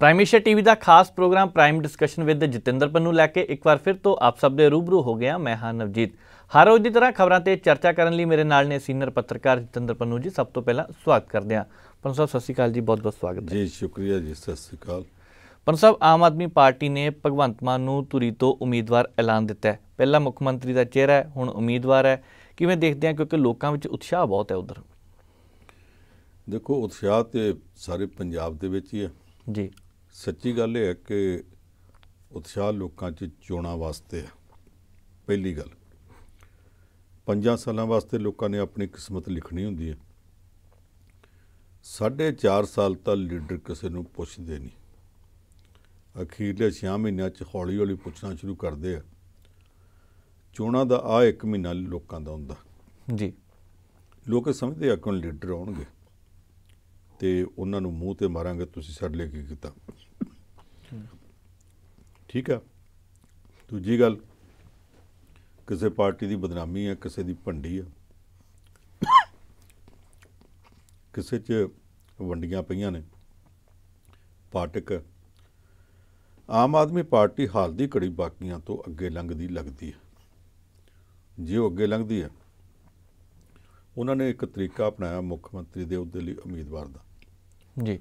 ਪ੍ਰਾਈਮੇਸ਼ਾ TV ਦਾ ਖਾਸ program prime discussion with Jatinder Pannu ਲੈ ਕੇ ਇੱਕ ਵਾਰ ਫਿਰ ਤੋਂ ਆਪ ਸਭ ਦੇ ਰੂਬਰੂ ਹੋ ਗਿਆ ਮੈਂ ਹਾਂ ਨਵਜੀਤ ਹਰ ਰੋਜ਼ ਦੀ ਤਰ੍ਹਾਂ ਖਬਰਾਂ ਤੇ ਚਰਚਾ ਕਰਨ ਲਈ ਮੇਰੇ ਨਾਲ ਨੇ ਸੀਨੀਅਰ ਪੱਤਰਕਾਰ ਜਤਿੰਦਰ ਪੰਨੂ ਜੀ ਸਭ ਤੋਂ ਪਹਿਲਾਂ ਸਵਾਗਤ ਕਰਦੇ ਹਾਂ ਪੰਨੂ ਸਾਹਿਬ ਸਤਿ ਸ਼੍ਰੀ ਅਕਾਲ ਜੀ ਬਹੁਤ ਬਹੁਤ ਸਵਾਗਤ ਹੈ ਜੀ ਸ਼ੁਕਰੀਆ ਜੀ ਸਤਿ ਸ਼੍ਰੀ ਅਕਾਲ ਪੰਨੂ ਸਾਹਿਬ ਆਮ ਆਦਮੀ ਪਾਰਟੀ ਨੇ ਭਗਵੰਤ ਮਾਨ ਨੂੰ ਧੁਰੀ ਤੋਂ ਉਮੀਦਵਾਰ ਐਲਾਨ ਦਿੱਤਾ ਹੈ ਪਹਿਲਾਂ ਮੁੱਖ ਮੰਤਰੀ ਦਾ ਚਿਹਰਾ ਹੈ ਹੁਣ ਉਮੀਦਵਾਰ ਹੈ ਕਿਵੇਂ ਦੇਖਦੇ ਆ ਕਿਉਂਕਿ ਲੋਕਾਂ ਵਿੱਚ ਉਤਸ਼ਾਹ ਬਹੁਤ ਹੈ ਉਧਰ ਦੇਖੋ ਉਤਸ਼ਾਹ ਤੇ ਸਾਰੇ ਪੰਜਾਬ ਦੇ ਵਿੱਚ ਹੀ ਹੈ ਜੀ ਸੱਚੀ ਗੱਲ ਇਹ ਹੈ ਕਿ ਉਤਸ਼ਾਹ ਲੋਕਾਂ 'ਚ ਚੋਣਾਂ ਵਾਸਤੇ ਹੈ ਪਹਿਲੀ ਗੱਲ ਪੰਜਾਂ ਸਾਲਾਂ ਵਾਸਤੇ ਲੋਕਾਂ ਨੇ ਆਪਣੀ ਕਿਸਮਤ ਲਿਖਣੀ ਹੁੰਦੀ ਹੈ ਸਾਢੇ 4 ਸਾਲ ਤੱਕ ਲੀਡਰ ਕਿਸੇ ਨੂੰ ਪੁੱਛਦੇ ਨਹੀਂ ਅਖੀਰਲੇ 6 ਮਹੀਨਿਆਂ 'ਚ ਹੌਲੀ-ਹੌਲੀ ਪੁੱਛਣਾ ਸ਼ੁਰੂ ਕਰਦੇ ਆ ਚੋਣਾਂ ਦਾ ਆ ਇੱਕ ਮਹੀਨਾ ਲੋਕਾਂ ਦਾ ਹੁੰਦਾ ਜੀ ਲੋਕ ਸਮਝਦੇ ਆ ਕਿ ਲੀਡਰ ਹੋਣਗੇ ਤੇ ਉਹਨਾਂ ਨੂੰ ਮੂੰਹ ਤੇ ਮਾਰਾਂਗੇ ਤੁਸੀਂ ਸਾਡੇ ਲਈ ਕੀ ਕੀਤਾ ਠੀਕ ਆ ਦੂਜੀ ਗੱਲ ਕਿਸੇ ਪਾਰਟੀ ਦੀ ਬਦਨਾਮੀ ਹੈ ਕਿਸੇ ਦੀ ਭੰਡੀ ਹੈ ਕਿਸੇ 'ਚ ਵੰਡੀਆਂ ਪਈਆਂ ਨੇ ਪਾਟਕ ਆਮ ਆਦਮੀ ਪਾਰਟੀ ਹਾਲ ਦੀ ਘੜੀ ਬਾਕੀਆਂ ਤੋਂ ਅੱਗੇ ਲੰਘਦੀ ਲੱਗਦੀ ਹੈ ਜੇ ਉਹ ਅੱਗੇ ਲੰਘਦੀ ਹੈ ਉਹਨਾਂ ਨੇ ਇੱਕ ਤਰੀਕਾ ਅਪਣਾਇਆ ਮੁੱਖ ਮੰਤਰੀ ਦੇ ਉਹਦੇ ਲਈ ਉਮੀਦਵਾਰ ਦਾ ਜੀ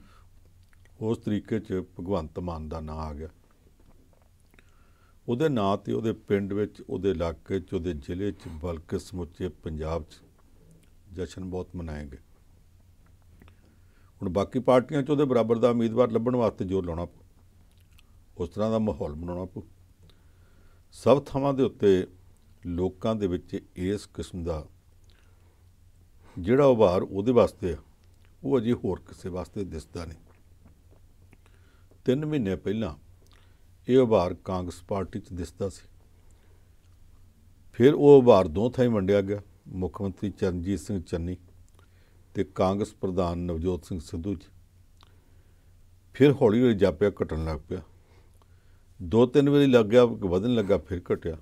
ਉਸ ਤਰੀਕੇ 'ਚ ਭਗਵੰਤ ਮਾਨ ਦਾ ਨਾਮ ਆ ਗਿਆ ਉਹਦੇ ਨਾਂ ਤੇ ਉਹਦੇ ਪਿੰਡ ਵਿੱਚ ਉਹਦੇ ਇਲਾਕੇ 'ਚ ਉਹਦੇ ਜ਼ਿਲ੍ਹੇ 'ਚ ਬਲਕਿ ਸਮੁੱਚੇ ਪੰਜਾਬ 'ਚ ਜਸ਼ਨ ਬਹੁਤ ਮਨਾਏ ਗਏ ਹੁਣ ਬਾਕੀ ਪਾਰਟੀਆਂ 'ਚ ਉਹਦੇ ਬਰਾਬਰ ਦਾ ਉਮੀਦਵਾਰ ਲੱਭਣ ਵਾਸਤੇ ਜੋਰ ਲਾਉਣਾ ਪਊ ਉਸ ਤਰ੍ਹਾਂ ਦਾ ਮਾਹੌਲ ਬਣਾਉਣਾ ਪਊ ਸਭ ਥਾਵਾਂ ਦੇ ਉੱਤੇ ਲੋਕਾਂ ਦੇ ਵਿੱਚ ਇਸ ਕਿਸਮ ਦਾ ਜਿਹੜਾ ਉਭਾਰ ਉਹਦੇ ਵਾਸਤੇ ਆ ਉਹ ਅਜੇ ਹੋਰ ਕਿਸੇ ਵਾਸਤੇ ਦਿਸਦਾ ਨਹੀਂ ਤਿੰਨ ਮਹੀਨੇ ਪਹਿਲਾਂ ਇਹ ਉਭਾਰ ਕਾਂਗਰਸ ਪਾਰਟੀ 'ਚ ਦਿਸਦਾ ਸੀ ਫਿਰ ਉਹ ਉਭਾਰ ਦੋ ਥਾਈ ਵੰਡਿਆ ਗਿਆ ਮੁੱਖ ਮੰਤਰੀ ਚਰਨਜੀਤ ਸਿੰਘ ਚੰਨੀ ਤੇ ਕਾਂਗਰਸ ਪ੍ਰਧਾਨ ਨਵਜੋਤ ਸਿੰਘ ਸਿੱਧੂ 'ਚ ਫਿਰ ਹੌਲੀ ਹੌਲੀ ਜਾਪਿਆ ਘਟਣ ਲੱਗ ਪਿਆ ਦੋ ਤਿੰਨ ਵਾਰੀ ਲੱਗ ਗਿਆ ਵਧਣ ਲੱਗਾ ਫਿਰ ਘਟਿਆ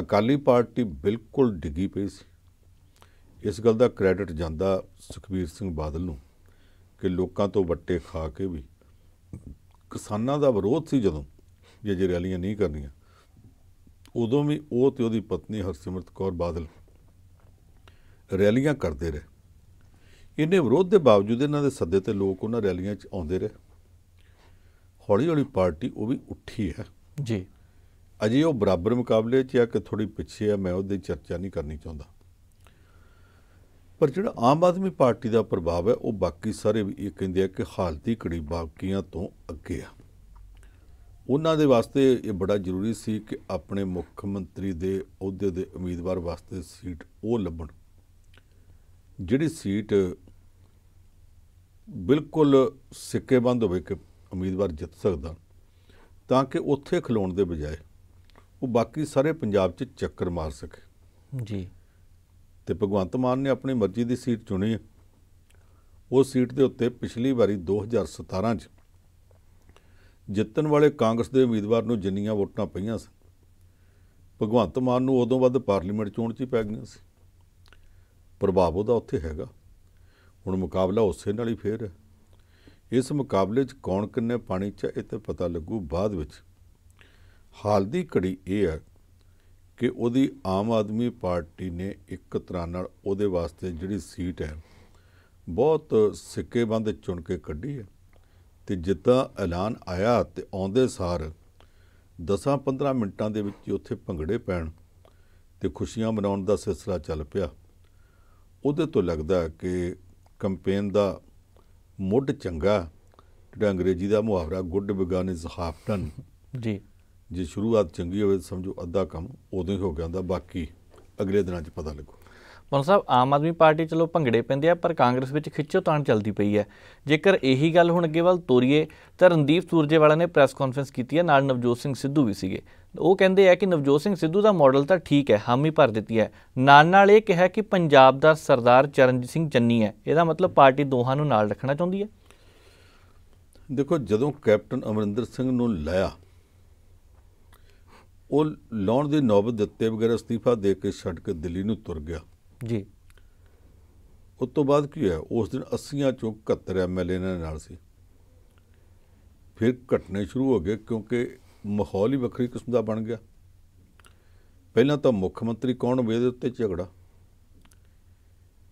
ਅਕਾਲੀ ਪਾਰਟੀ ਬਿਲਕੁਲ ਡਿੱਗੀ ਪਈ ਸੀ ਇਸ ਗੱਲ ਦਾ ਕ੍ਰੈਡਿਟ ਜਾਂਦਾ ਸੁਖਬੀਰ ਸਿੰਘ ਬਾਦਲ ਨੂੰ ਕਿ ਲੋਕਾਂ ਤੋਂ ਵੱਟੇ ਖਾ ਕੇ ਵੀ ਕਿਸਾਨਾਂ ਦਾ ਵਿਰੋਧ ਸੀ ਜਦੋਂ ਜੇ ਜੇ ਰੈਲੀਆਂ ਨਹੀਂ ਕਰਨੀਆਂ ਉਦੋਂ ਵੀ ਉਹ ਤੇ ਉਹਦੀ ਪਤਨੀ ਹਰਸਿਮਰਤ ਕੌਰ ਬਾਦਲ ਰੈਲੀਆਂ ਕਰਦੇ ਰਹੇ ਇਹਨੇ ਵਿਰੋਧ ਦੇ ਬਾਵਜੂਦ ਇਹਨਾਂ ਦੇ ਸੱਦੇ ਤੇ ਲੋਕ ਉਹਨਾਂ ਰੈਲੀਆਂ 'ਚ ਆਉਂਦੇ ਰਹੇ ਹੌਲੀ ਹੌਲੀ ਪਾਰਟੀ ਉਹ ਵੀ ਉੱਠੀ ਹੈ ਜੀ ਅਜੇ ਉਹ ਬਰਾਬਰ ਮੁਕਾਬਲੇ 'ਚ ਆ ਕਿ ਥੋੜੀ ਪਿੱਛੇ ਆ ਮੈਂ ਉਹਦੀ ਚਰਚਾ ਨਹੀਂ ਕਰਨੀ ਚਾਹੁੰਦਾ ਪਰ ਜਿਹੜਾ ਆਮ ਆਦਮੀ ਪਾਰਟੀ ਦਾ ਪ੍ਰਭਾਵ ਹੈ ਉਹ ਬਾਕੀ ਸਾਰੇ ਵੀ ਇਹ ਕਹਿੰਦੇ ਆ ਕਿ ਹਾਲਤੀ ਕੜੀ ਬਾਕੀਆਂ ਤੋਂ ਅੱਗੇ ਆ ਉਹਨਾਂ ਦੇ ਵਾਸਤੇ ਇਹ ਬੜਾ ਜ਼ਰੂਰੀ ਸੀ ਕਿ ਆਪਣੇ ਮੁੱਖ ਮੰਤਰੀ ਦੇ ਅਹੁਦੇ ਦੇ ਉਮੀਦਵਾਰ ਵਾਸਤੇ ਸੀਟ ਉਹ ਲੱਭਣ ਜਿਹੜੀ ਸੀਟ ਬਿਲਕੁਲ ਸਿੱਕੇਬੰਦ ਹੋਵੇ ਕਿ ਉਮੀਦਵਾਰ ਜਿੱਤ ਸਕਦਾ ਤਾਂ ਕਿ ਉੱਥੇ ਖਲੋਣ ਦੇ ਬਜਾਏ ਉਹ ਬਾਕੀ ਸਾਰੇ ਪੰਜਾਬ 'ਚ ਚੱਕਰ ਮਾਰ ਸਕੇ ਜੀ ਤੇ ਭਗਵੰਤ ਮਾਨ ਨੇ ਆਪਣੀ ਮਰਜ਼ੀ ਦੀ ਸੀਟ ਚੁਣੀ ਉਹ ਸੀਟ ਦੇ ਉੱਤੇ ਪਿਛਲੀ ਵਾਰੀ 2017 'ਚ ਜਿੱਤਣ ਵਾਲੇ ਕਾਂਗਰਸ ਦੇ ਉਮੀਦਵਾਰ ਨੂੰ ਜਿੰਨੀਆਂ ਵੋਟਾਂ ਪਈਆਂ ਸੀ ਭਗਵੰਤ ਮਾਨ ਨੂੰ ਉਦੋਂ ਵੱਧ ਪਾਰਲੀਮੈਂਟ ਚੋਣ 'ਚ ਹੀ ਪੈ ਗਈਆਂ ਸੀ ਪ੍ਰਭਾਵ ਉਹਦਾ ਉੱਥੇ ਹੈਗਾ ਹੁਣ ਮੁਕਾਬਲਾ ਉਸੇ ਨਾਲ ਹੀ ਫੇਰ ਹੈ ਇਸ ਮੁਕਾਬਲੇ 'ਚ ਕੌਣ ਕਿੰਨੇ ਪਾਣੀ 'ਚ ਇਹ ਤੇ ਪਤਾ ਲੱਗੂ ਬਾਅਦ ਵਿੱਚ ਹਾਲ ਦੀ ਘੜੀ ਇਹ ਹੈ ਕਿ ਉਹਦੀ ਆਮ ਆਦਮੀ ਪਾਰਟੀ ਨੇ ਇੱਕ ਤਰ੍ਹਾਂ ਨਾਲ ਉਹਦੇ ਵਾਸਤੇ ਜਿਹੜੀ ਸੀਟ ਹੈ ਬਹੁਤ ਸਿੱਕੇਬੰਦ ਚੁਣ ਕੇ ਕੱਢੀ ਹੈ ਤੇ ਜਿੱਦਾਂ ਐਲਾਨ ਆਇਆ ਤੇ ਆਉਂਦੇ ਸਾਰ 10-15 ਮਿੰਟਾਂ ਦੇ ਵਿੱਚ ਉੱਥੇ ਭੰਗੜੇ ਪੈਣ ਤੇ ਖੁਸ਼ੀਆਂ ਮਨਾਉਣ ਦਾ ਸਿਲਸਿਲਾ ਚੱਲ ਪਿਆ ਉਹਦੇ ਤੋਂ ਲੱਗਦਾ ਕਿ ਕੰਪੇਨ ਦਾ ਮੁੱਢ ਚੰਗਾ ਜਿਹੜਾ ਅੰਗਰੇਜ਼ੀ ਦਾ ਮੁਹਾਵਰਾ good begin is half done ਜੀ ਜੇ ਸ਼ੁਰੂਆਤ ਚੰਗੀ ਹੋਵੇ ਸਮਝੋ ਅੱਧਾ ਕੰਮ ਉਦੋਂ ਹੀ ਹੋ ਗਿਆ ਹੁੰਦਾ ਬਾਕੀ ਅਗਲੇ ਦਿਨਾਂ 'ਚ ਪਤਾ ਲੱਗੂ ਮਨ ਸਾਹਿਬ ਆਮ ਆਦਮੀ ਪਾਰਟੀ ਚਲੋ ਭੰਗੜੇ ਪੈਂਦੇ ਆ ਪਰ ਕਾਂਗਰਸ ਵਿੱਚ ਖਿੱਚੋ ਤਾਣ ਚੱਲਦੀ ਪਈ ਹੈ ਜੇਕਰ ਇਹੀ ਗੱਲ ਹੁਣ ਅੱਗੇ ਵੱਲ ਤੋਰੀਏ ਤਾਂ ਰਣਦੀਪ ਸੂਰਜੇਵਾਲਾ ਨੇ ਪ੍ਰੈਸ ਕਾਨਫਰੰਸ ਕੀਤੀ ਹੈ ਨਾਲ ਨਵਜੋਤ ਸਿੰਘ ਸਿੱਧੂ ਵੀ ਸੀਗੇ ਉਹ ਕਹਿੰਦੇ ਆ ਕਿ ਨਵਜੋਤ ਸਿੰਘ ਸਿੱਧੂ ਦਾ ਮਾਡਲ ਤਾਂ ਠੀਕ ਹੈ ਹਾਮੀ ਭਰ ਦਿੱਤੀ ਹੈ ਨਾਲ ਨਾਲ ਇਹ ਕਿਹਾ ਕਿ ਪੰਜਾਬ ਦਾ ਸਰਦਾਰ ਚਰਨਜੀਤ ਸਿੰਘ ਚੰਨੀ ਹੈ ਇਹਦਾ ਮਤਲਬ ਪਾਰਟੀ ਦੋਹਾਂ ਨੂੰ ਨਾਲ ਰੱਖਣਾ ਚਾਹੁੰਦੀ ਹੈ ਦੇਖੋ ਜਦੋਂ ਕੈਪਟਨ ਅਮਰਿੰਦਰ ਸਿੰਘ ਨੂੰ ਲਾਇਆ ਉਹ ਲਾਉਣ ਦੀ ਨੌਬਤ ਦਿੱਤੇ ਬਗੈਰ ਅਸਤੀਫਾ ਦੇ ਕੇ ਛੱਡ ਕੇ ਦਿੱਲੀ ਨੂੰ ਤੁਰ ਗਿਆ ਜੀ ਉਸ ਤੋਂ ਬਾਅਦ ਕੀ ਹੋਇਆ ਉਸ ਦਿਨ 80ਾਂ ਚੋਂ 71 ਐਮਐਲਏ ਨਾਲ ਸੀ ਫਿਰ ਘਟਨੇ ਸ਼ੁਰੂ ਹੋ ਗਏ ਕਿਉਂਕਿ ਮਾਹੌਲ ਹੀ ਵੱਖਰੀ ਕਿਸਮ ਦਾ ਬਣ ਗਿਆ ਪਹਿਲਾਂ ਤਾਂ ਮੁੱਖ ਮੰਤਰੀ ਕੌਣ ਹੋਵੇ ਦੇ ਉੱਤੇ ਝਗੜਾ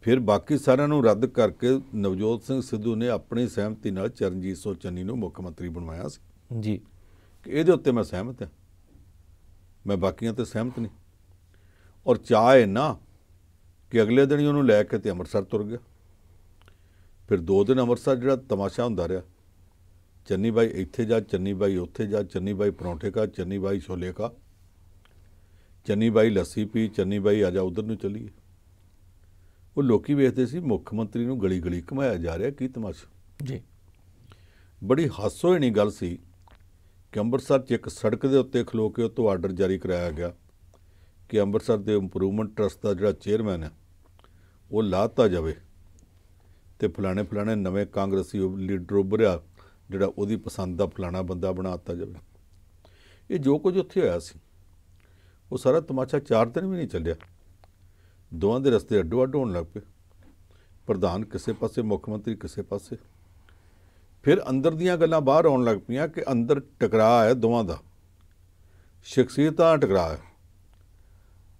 ਫਿਰ ਬਾਕੀ ਸਾਰਿਆਂ ਨੂੰ ਰੱਦ ਕਰਕੇ ਨਵਜੋਤ ਸਿੰਘ ਸਿੱਧੂ ਨੇ ਆਪਣੀ ਸਹਿਮਤੀ ਨਾਲ ਚਰਨਜੀਤ ਸੋ ਚੰਨੀ ਨੂੰ ਮੁੱਖ ਮੰਤਰੀ ਬਣਵਾਇਆ ਸੀ ਜੀ ਕਿ ਇਹਦੇ ਉੱਤੇ ਮੈਂ ਸਹਿਮਤ ਹਾਂ ਮੈਂ ਬਾਕੀਆਂ ਤੇ ਸਹਿਮਤ ਨਹੀਂ ਔਰ ਚਾਹੇ ਨਾ ਕਿ ਅਗਲੇ ਦਿਨ ਹੀ ਉਹਨੂੰ ਲੈ ਕੇ ਤੇ ਅੰਮ੍ਰਿਤਸਰ ਤੁਰ ਗਿਆ ਫਿਰ ਦੋ ਦਿਨ ਅੰਮ੍ਰਿਤਸਰ ਜਿਹੜਾ ਤਮਾਸ਼ਾ ਹੁੰਦਾ ਰਿਹਾ ਚੰਨੀ ਬਾਈ ਇੱਥੇ ਜਾ ਚੰਨੀ ਬਾਈ ਉੱਥੇ ਜਾ ਚੰਨੀ ਬਾਈ ਪਰੌਂਠੇ ਕਾ ਚੰਨੀ ਬਾਈ ਛੋਲੇ ਕਾ ਚੰਨੀ ਬਾਈ ਲੱਸੀ ਪੀ ਚੰਨੀ ਬਾਈ ਆ ਜਾ ਉਧਰ ਨੂੰ ਚਲੀਏ ਉਹ ਲੋਕੀ ਵੇਖਦੇ ਸੀ ਮੁੱਖ ਮੰਤਰੀ ਨੂੰ ਗਲੀ ਗਲੀ ਘਮਾਇਆ ਜਾ ਰਿਹਾ ਕੀ ਤਮਾਸ਼ਾ ਜੀ ਬੜੀ ਹਾਸੋ ਹੀ ਨਹੀਂ ਗੱਲ ਸੀ ਕਿ ਅੰਮ੍ਰਿਤਸਰ 'ਚ ਇੱਕ ਸੜਕ ਦੇ ਉੱਤੇ ਖਲੋ ਕੇ ਉਹ ਤੋਂ ਆਰਡਰ ਜਾਰੀ ਕਰਾਇਆ ਗਿਆ ਕਿ ਅੰਮ੍ਰਿਤਸਰ ਦੇ ਇੰਪਰੂਵਮੈਂਟ ਟਰਸਟ ਦਾ ਜਿਹੜਾ ਚੇਅਰਮੈਨ ਹੈ ਉਹ ਲਾਤਾ ਜਾਵੇ ਤੇ ਫਲਾਣੇ ਫਲਾਣੇ ਨਵੇਂ ਕਾਂਗਰਸੀ ਲੀਡਰ ਉਭਰਿਆ ਜਿਹੜਾ ਉਹਦੀ ਪਸੰਦ ਦਾ ਫਲਾਣਾ ਬੰਦਾ ਬਣਾਤਾ ਜਾਵੇ ਇਹ ਜੋ ਕੁਝ ਉੱਥੇ ਹੋਇਆ ਸੀ ਉਹ ਸਾਰਾ ਤਮਾਸ਼ਾ 4 ਦਿਨ ਵੀ ਨਹੀਂ ਚੱਲਿਆ ਦੋਵਾਂ ਦੇ ਰਸਤੇ ਅੱਡੋ ਅੱਡ ਹੋਣ ਲੱਗ ਪਏ ਪ੍ਰਧਾਨ ਕਿਸੇ ਪਾਸੇ ਮੁੱਖ ਮੰਤਰੀ ਕਿਸੇ ਪਾਸੇ ਫਿਰ ਅੰਦਰ ਦੀਆਂ ਗੱਲਾਂ ਬਾਹਰ ਆਉਣ ਲੱਗ ਪਈਆਂ ਕਿ ਅੰਦਰ ਟਕਰਾਅ ਹੈ ਦੋਵਾਂ ਦਾ ਸ਼ਖਸੀਅਤਾਂ ਟਕਰਾਅ ਹੈ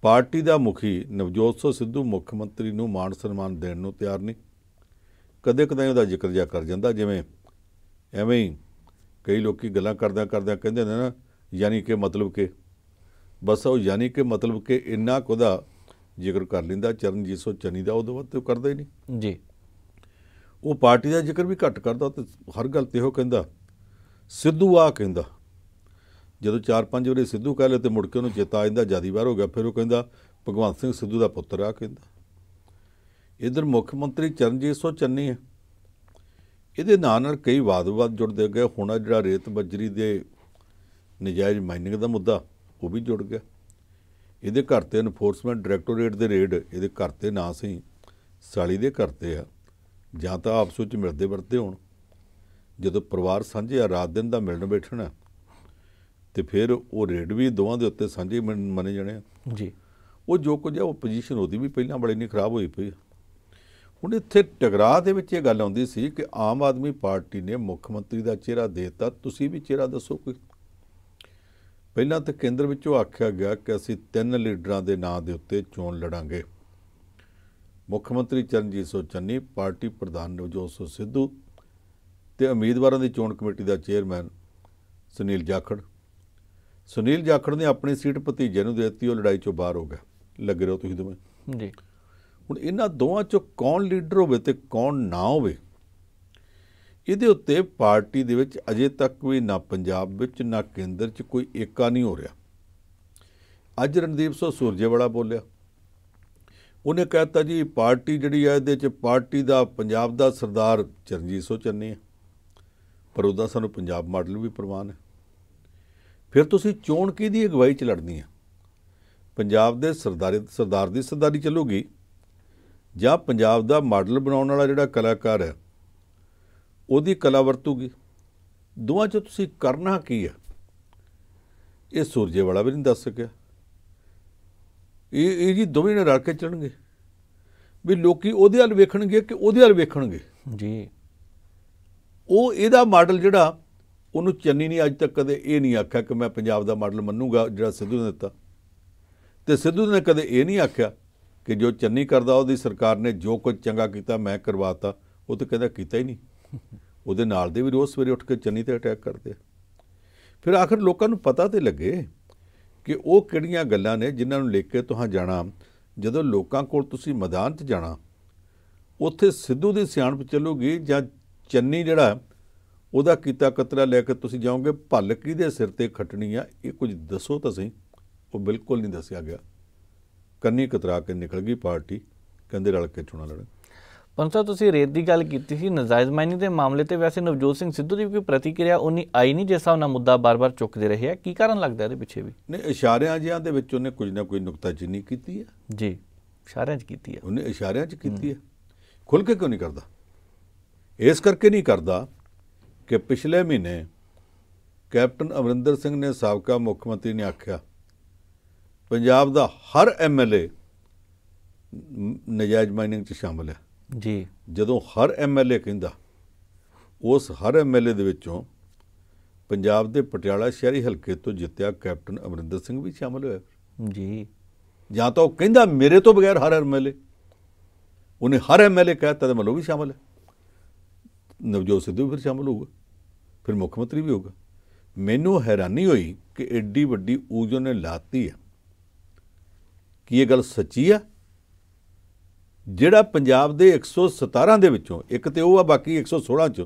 ਪਾਰਟੀ ਦਾ ਮੁਖੀ ਨਵਜੋਤ ਸਿੰਘ ਸਿੱਧੂ ਮੁੱਖ ਮੰਤਰੀ ਨੂੰ ਮਾਣ ਸਨਮਾਨ ਦੇਣ ਨੂੰ ਤਿਆਰ ਨਹੀਂ ਕਦੇ ਕਦੇ ਉਹਦਾ ਜ਼ਿਕਰ ਜਾ ਕਰ ਜਾਂਦਾ ਜਿਵੇਂ ਐਵੇਂ ਹੀ ਕਈ ਲੋਕੀ ਗੱਲਾਂ ਕਰਦਿਆਂ ਕਰਦਿਆਂ ਕਹਿੰਦੇ ਨੇ ਨਾ ਯਾਨੀ ਕਿ ਮਤਲਬ ਕਿ ਬਸ ਉਹ ਯਾਨੀ ਕਿ ਮਤਲਬ ਕਿ ਇੰਨਾ ਕੁ ਜ਼ਿਕਰ ਕਰ ਲਿੰਦਾ ਚਰਨਜੀਤ ਸੋ ਚੰਨੀ ਦਾ ਉਹਦੇ ਵੱਤ ਤੇ ਕਰਦਾ ਹੀ ਨਹੀਂ ਜੀ ਉਹ ਪਾਰਟੀ ਦਾ ਜ਼ਿਕਰ ਵੀ ਘੱਟ ਕਰਦਾ ਤੇ ਹਰ ਗੱਲ ਤੇ ਉਹ ਕਹਿੰਦਾ ਸਿੱਧੂ ਆ ਕਹਿੰਦਾ ਜਦੋਂ 4-5 ਵਰੇ ਸਿੱਧੂ ਕਹ ਲੈ ਤੇ ਮੁੜ ਕੇ ਉਹਨੂੰ ਚੇਤਾ ਆ ਜਾਂਦਾ ਜਿਆਦੀ ਵਾਰ ਹੋ ਗਿਆ ਫਿਰ ਉਹ ਕਹਿੰਦਾ ਭਗਵੰਤ ਸਿੰਘ ਸਿੱਧੂ ਦਾ ਪੁੱਤਰ ਆ ਕਹਿੰਦਾ ਇਧਰ ਮੁੱਖ ਮੰਤਰੀ ਚਰਨਜੀਤ ਸੋ ਚੰਨੀ ਹੈ ਇਹਦੇ ਨਾਲ ਨਾਲ ਕਈ ਵਾਦ ਵਾਦ ਜੁੜਦੇ ਗਏ ਹੁਣ ਜਿਹੜਾ ਰੇਤ ਬੱਜਰੀ ਦੇ ਨਜਾਇਜ਼ ਮਾਈਨਿੰਗ ਦਾ ਮੁੱਦਾ ਉਹ ਵੀ ਜੁੜ ਗਿਆ ਇਹਦੇ ਘਰ ਤੇ ਐਨਫੋਰਸਮੈਂਟ ਡਾਇਰੈਕਟੋਰੇਟ ਦੇ ਰੇਡ ਇਹਦੇ ਘਰ ਤੇ ਨਾ ਸੀ ਸਾਲੀ ਦੇ ਘਰ ਤੇ ਆ ਜਾਂ ਤਾਂ ਆਪਸ ਵਿੱਚ ਮਿਲਦੇ ਵਰਤੇ ਹੋਣ ਜਦੋਂ ਪਰਿਵਾਰ ਸਾਂਝੇ ਆ ਰਾਤ ਦਿਨ ਦਾ ਮਿਲਣ ਬੈਠਣਾ ਤੇ ਫਿਰ ਉਹ ਰੇਡ ਵੀ ਦੋਵਾਂ ਦੇ ਉੱਤੇ ਸਾਂਝੇ ਮੰਨੇ ਜਾਣੇ ਜੀ ਉਹ ਜੋ ਕੁਝ ਹੈ ਉਹ ਪੋਜੀਸ਼ਨ ਉਹਦੀ ਵੀ ਪਹਿਲਾਂ ਬੜੀ ਨਹੀਂ ਖਰਾਬ ਹੋਈ ਪਈ ਹੁਣ ਇੱਥੇ ਟਕਰਾਅ ਦੇ ਵਿੱਚ ਇਹ ਗੱਲ ਆਉਂਦੀ ਸੀ ਕਿ ਆਮ ਆਦਮੀ ਪਾਰਟੀ ਨੇ ਮੁੱਖ ਮੰਤਰੀ ਦਾ ਚਿਹਰਾ ਦੇਤਾ ਤੁਸੀਂ ਵੀ ਚਿਹਰਾ ਦੱਸੋ ਕੋਈ ਪਹਿਲਾਂ ਤਾਂ ਕੇਂਦਰ ਵਿੱਚੋਂ ਆਖਿਆ ਗਿਆ ਕਿ ਅਸੀਂ ਤਿੰਨ ਲੀਡਰਾਂ ਦੇ ਨਾਂ ਦੇ ਉੱਤੇ ਚੋਣ ਲੜਾਂਗੇ ਮੁੱਖ ਮੰਤਰੀ ਚਰਨਜੀਤ ਸਿੰਘ ਚੰਨੀ ਪਾਰਟੀ ਪ੍ਰਧਾਨ ਨਵਜੋਤ ਸਿੰਘ ਸਿੱਧੂ ਤੇ ਉਮੀਦਵਾਰਾਂ ਦੀ ਚੋਣ ਕਮੇਟੀ ਦਾ ਚੇਅਰਮੈਨ ਸੁਨੀਲ ਜਾਖੜ ਸੁਨੀਲ ਜਾਖੜ ਨੇ ਆਪਣੀ ਸੀਟ ਭਤੀਜੇ ਨੂੰ ਦੇ ਦਿੱਤੀ ਉਹ ਲੜਾਈ ਚੋਂ ਬਾਹਰ ਹੋ ਗਿਆ ਲੱਗ ਰਿਹਾ ਤੁਸੀਂ ਦੋਵੇਂ ਜੀ ਹੁਣ ਇਹਨਾਂ ਦੋਵਾਂ ਚੋਂ ਕੌਣ ਲੀਡਰ ਹੋਵੇ ਤੇ ਕੌਣ ਨਾ ਹੋਵੇ ਇਹਦੇ ਉੱਤੇ ਪਾਰਟੀ ਦੇ ਵਿੱਚ ਅਜੇ ਤੱਕ ਵੀ ਨਾ ਪੰਜਾਬ ਵਿੱਚ ਨਾ ਕੇਂਦਰ 'ਚ ਕੋਈ ਏਕਾ ਨਹੀਂ ਹੋ ਰਿਹਾ ਅੱਜ ਰਣਦੀਪ ਸਿੰਘ ਸੂਰਜੇਵਾਲਾ ਬੋਲਿਆ ਉਹਨੇ ਕਹਿਤਾ ਜੀ ਪਾਰਟੀ ਜਿਹੜੀ ਹੈ ਇਹਦੇ ਚ ਪਾਰਟੀ ਦਾ ਪੰਜਾਬ ਦਾ ਸਰਦਾਰ ਚਰਨਜੀਤ ਸੋ ਚੰਨੀ ਹੈ ਪਰ ਉਹਦਾ ਸਾਨੂੰ ਪੰਜਾਬ ਮਾਡਲ ਵੀ ਪ੍ਰਵਾਨ ਹੈ ਫਿਰ ਤੁਸੀਂ ਚੋਣ ਕਿਹਦੀ ਅਗਵਾਈ ਚ ਲੜਨੀ ਹੈ ਪੰਜਾਬ ਦੇ ਸਰਦਾਰੀ ਸਰਦਾਰ ਦੀ ਸਰਦਾਰੀ ਚੱਲੂਗੀ ਜਾਂ ਪੰਜਾਬ ਦਾ ਮਾਡਲ ਬਣਾਉਣ ਵਾਲਾ ਜਿਹੜਾ ਕਲਾਕਾਰ ਹੈ ਉਹਦੀ ਕਲਾ ਵਰਤੂਗੀ ਦੋਵਾਂ ਚ ਤੁਸੀਂ ਕਰਨਾ ਕੀ ਹੈ ਇਹ ਸੂਰਜੇ ਵਾਲਾ ਵੀ ਨਹੀਂ ਦੱਸ ਸਕਿਆ ਇਹ ਇਹ ਜੀ ਦੋਵੇਂ ਨੇ ਰਲ ਕੇ ਚੜਨਗੇ ਵੀ ਲੋਕੀ ਉਹਦੇ ਵੱਲ ਵੇਖਣਗੇ ਕਿ ਉਹਦੇ ਵੱਲ ਵੇਖਣਗੇ ਜੀ ਉਹ ਇਹਦਾ ਮਾਡਲ ਜਿਹੜਾ ਉਹਨੂੰ ਚੰਨੀ ਨੇ ਅੱਜ ਤੱਕ ਕਦੇ ਇਹ ਨਹੀਂ ਆਖਿਆ ਕਿ ਮੈਂ ਪੰਜਾਬ ਦਾ ਮਾਡਲ ਮੰਨੂਗਾ ਜਿਹੜਾ ਸਿੱਧੂ ਨੇ ਦਿੱਤਾ ਤੇ ਸਿੱਧੂ ਨੇ ਕਦੇ ਇਹ ਨਹੀਂ ਆਖਿਆ ਕਿ ਜੋ ਚੰਨੀ ਕਰਦਾ ਉਹਦੀ ਸਰਕਾਰ ਨੇ ਜੋ ਕੁਝ ਚੰਗਾ ਕੀਤਾ ਮੈਂ ਕਰਵਾਤਾ ਉਹ ਤਾਂ ਕਹਿੰਦਾ ਕੀਤਾ ਹੀ ਨਹੀਂ ਉਹਦੇ ਨਾਲ ਦੇ ਵੀ ਰੋਜ਼ ਸਵੇਰੇ ਉੱਠ ਕੇ ਚੰਨੀ ਤੇ ਅਟੈਕ ਕਰਦੇ ਫਿਰ ਆਖਰ ਲੋਕਾਂ ਨੂੰ ਪਤਾ ਤੇ ਲੱਗੇ ਕਿ ਉਹ ਕਿਹੜੀਆਂ ਗੱਲਾਂ ਨੇ ਜਿਨ੍ਹਾਂ ਨੂੰ ਲੈ ਕੇ ਤੁਹਾਂ ਜਾਣਾ ਜਦੋਂ ਲੋਕਾਂ ਕੋਲ ਤੁਸੀਂ ਮੈਦਾਨ 'ਚ ਜਾਣਾ ਉੱਥੇ ਸਿੱਧੂ ਦੀ ਸਿਆਣਪ ਚੱਲੂਗੀ ਜਾਂ ਚੰਨੀ ਜਿਹੜਾ ਉਹਦਾ ਕੀਤਾ ਕਤਰਾ ਲੈ ਕੇ ਤੁਸੀਂ ਜਾਓਗੇ ਭੱਲ ਕਿਹਦੇ ਸਿਰ ਤੇ ਖਟਣੀ ਆ ਇਹ ਕੁਝ ਦੱਸੋ ਤਾਂ ਸਹੀ ਉਹ ਬਿਲਕੁਲ ਨਹੀਂ ਦੱਸਿਆ ਗਿਆ ਕੰਨੀ ਕਤਰਾ ਕੇ ਨਿਕਲ ਗਈ ਪਾਰਟੀ ਕਹਿੰਦੇ ਰਲ ਕੇ ਚੋਣਾਂ ਲੜਨ ਪੰਚਾ ਤੁਸੀਂ ਰੇਤ ਦੀ ਗੱਲ ਕੀਤੀ ਸੀ ਨਜਾਇਜ਼ ਮਾਈਨਿੰਗ ਦੇ ਮਾਮਲੇ ਤੇ ਵੈਸੇ ਨਵਜੋਤ ਸਿੰਘ ਸਿੱਧੂ ਦੀ ਕੋਈ ਪ੍ਰਤੀਕਿਰਿਆ ਉਨੀ ਆਈ ਨਹੀਂ ਜਿਸ ਉਹਨਾਂ ਮੁੱਦਾ ਬਾਰ-ਬਾਰ ਚੁੱਕਦੇ ਰਹੇ ਆ ਕੀ ਕਾਰਨ ਲੱਗਦਾ ਇਹਦੇ ਪਿੱਛੇ ਵੀ ਨਹੀਂ ਇਸ਼ਾਰਿਆਂ ਜਿਹਾਂ ਦੇ ਵਿੱਚ ਉਹਨੇ ਕੁਝ ਨਾ ਕੋਈ ਨੁਕਤਾ ਜਿੰਨੀ ਕੀਤੀ ਹੈ ਜੀ ਇਸ਼ਾਰਿਆਂ 'ਚ ਕੀਤੀ ਹੈ ਉਹਨੇ ਇਸ਼ਾਰਿਆਂ 'ਚ ਕੀਤੀ ਹੈ ਖੁੱਲ ਕੇ ਕਿਉਂ ਨਹੀਂ ਕਰਦਾ ਇਸ ਕਰਕੇ ਨਹੀਂ ਕਰਦਾ ਕਿ ਪਿਛਲੇ ਮਹੀਨੇ ਕੈਪਟਨ ਅਮਰਿੰਦਰ ਸਿੰਘ ਨੇ ਸਾਬਕਾ ਮੁੱਖ ਮੰਤਰੀ ਨੇ ਆਖਿਆ ਪੰਜਾਬ ਦਾ ਹਰ ਐਮਐਲਏ ਨਜਾਇਜ਼ ਮਾਈਨਿੰਗ 'ਚ ਸ਼ਾਮਲ ਹੈ ਜੀ ਜਦੋਂ ਹਰ ਐਮਐਲਏ ਕਹਿੰਦਾ ਉਸ ਹਰ ਐਮਐਲਏ ਦੇ ਵਿੱਚੋਂ ਪੰਜਾਬ ਦੇ ਪਟਿਆਲਾ ਸ਼ਹਿਰੀ ਹਲਕੇ ਤੋਂ ਜਿੱਤਿਆ ਕੈਪਟਨ ਅਮਰਿੰਦਰ ਸਿੰਘ ਵੀ ਸ਼ਾਮਲ ਹੋਇਆ ਜੀ ਜਾਂ ਤਾਂ ਉਹ ਕਹਿੰਦਾ ਮੇਰੇ ਤੋਂ ਬਗੈਰ ਹਰ ਐਮਐਲਏ ਉਹਨੇ ਹਰ ਐਮਐਲਏ ਕਹਿਤਾ ਤੇ ਮਲੋ ਵੀ ਸ਼ਾਮਲ ਹੈ ਨਵਜੋਤ ਸਿੱਧੂ ਵੀ ਫਿਰ ਸ਼ਾਮਲ ਹੋਊਗਾ ਫਿਰ ਮੁੱਖ ਮੰਤਰੀ ਵੀ ਹੋਊਗਾ ਮੈਨੂੰ ਹੈਰਾਨੀ ਹੋਈ ਕਿ ਐਡੀ ਵੱਡੀ ਊਜ ਉਹਨੇ ਲਾਤੀ ਹੈ ਕੀ ਇਹ ਗੱਲ ਸੱਚੀ ਹੈ ਜਿਹੜਾ ਪੰਜਾਬ ਦੇ 117 ਦੇ ਵਿੱਚੋਂ ਇੱਕ ਤੇ ਉਹ ਆ ਬਾਕੀ 116 ਚ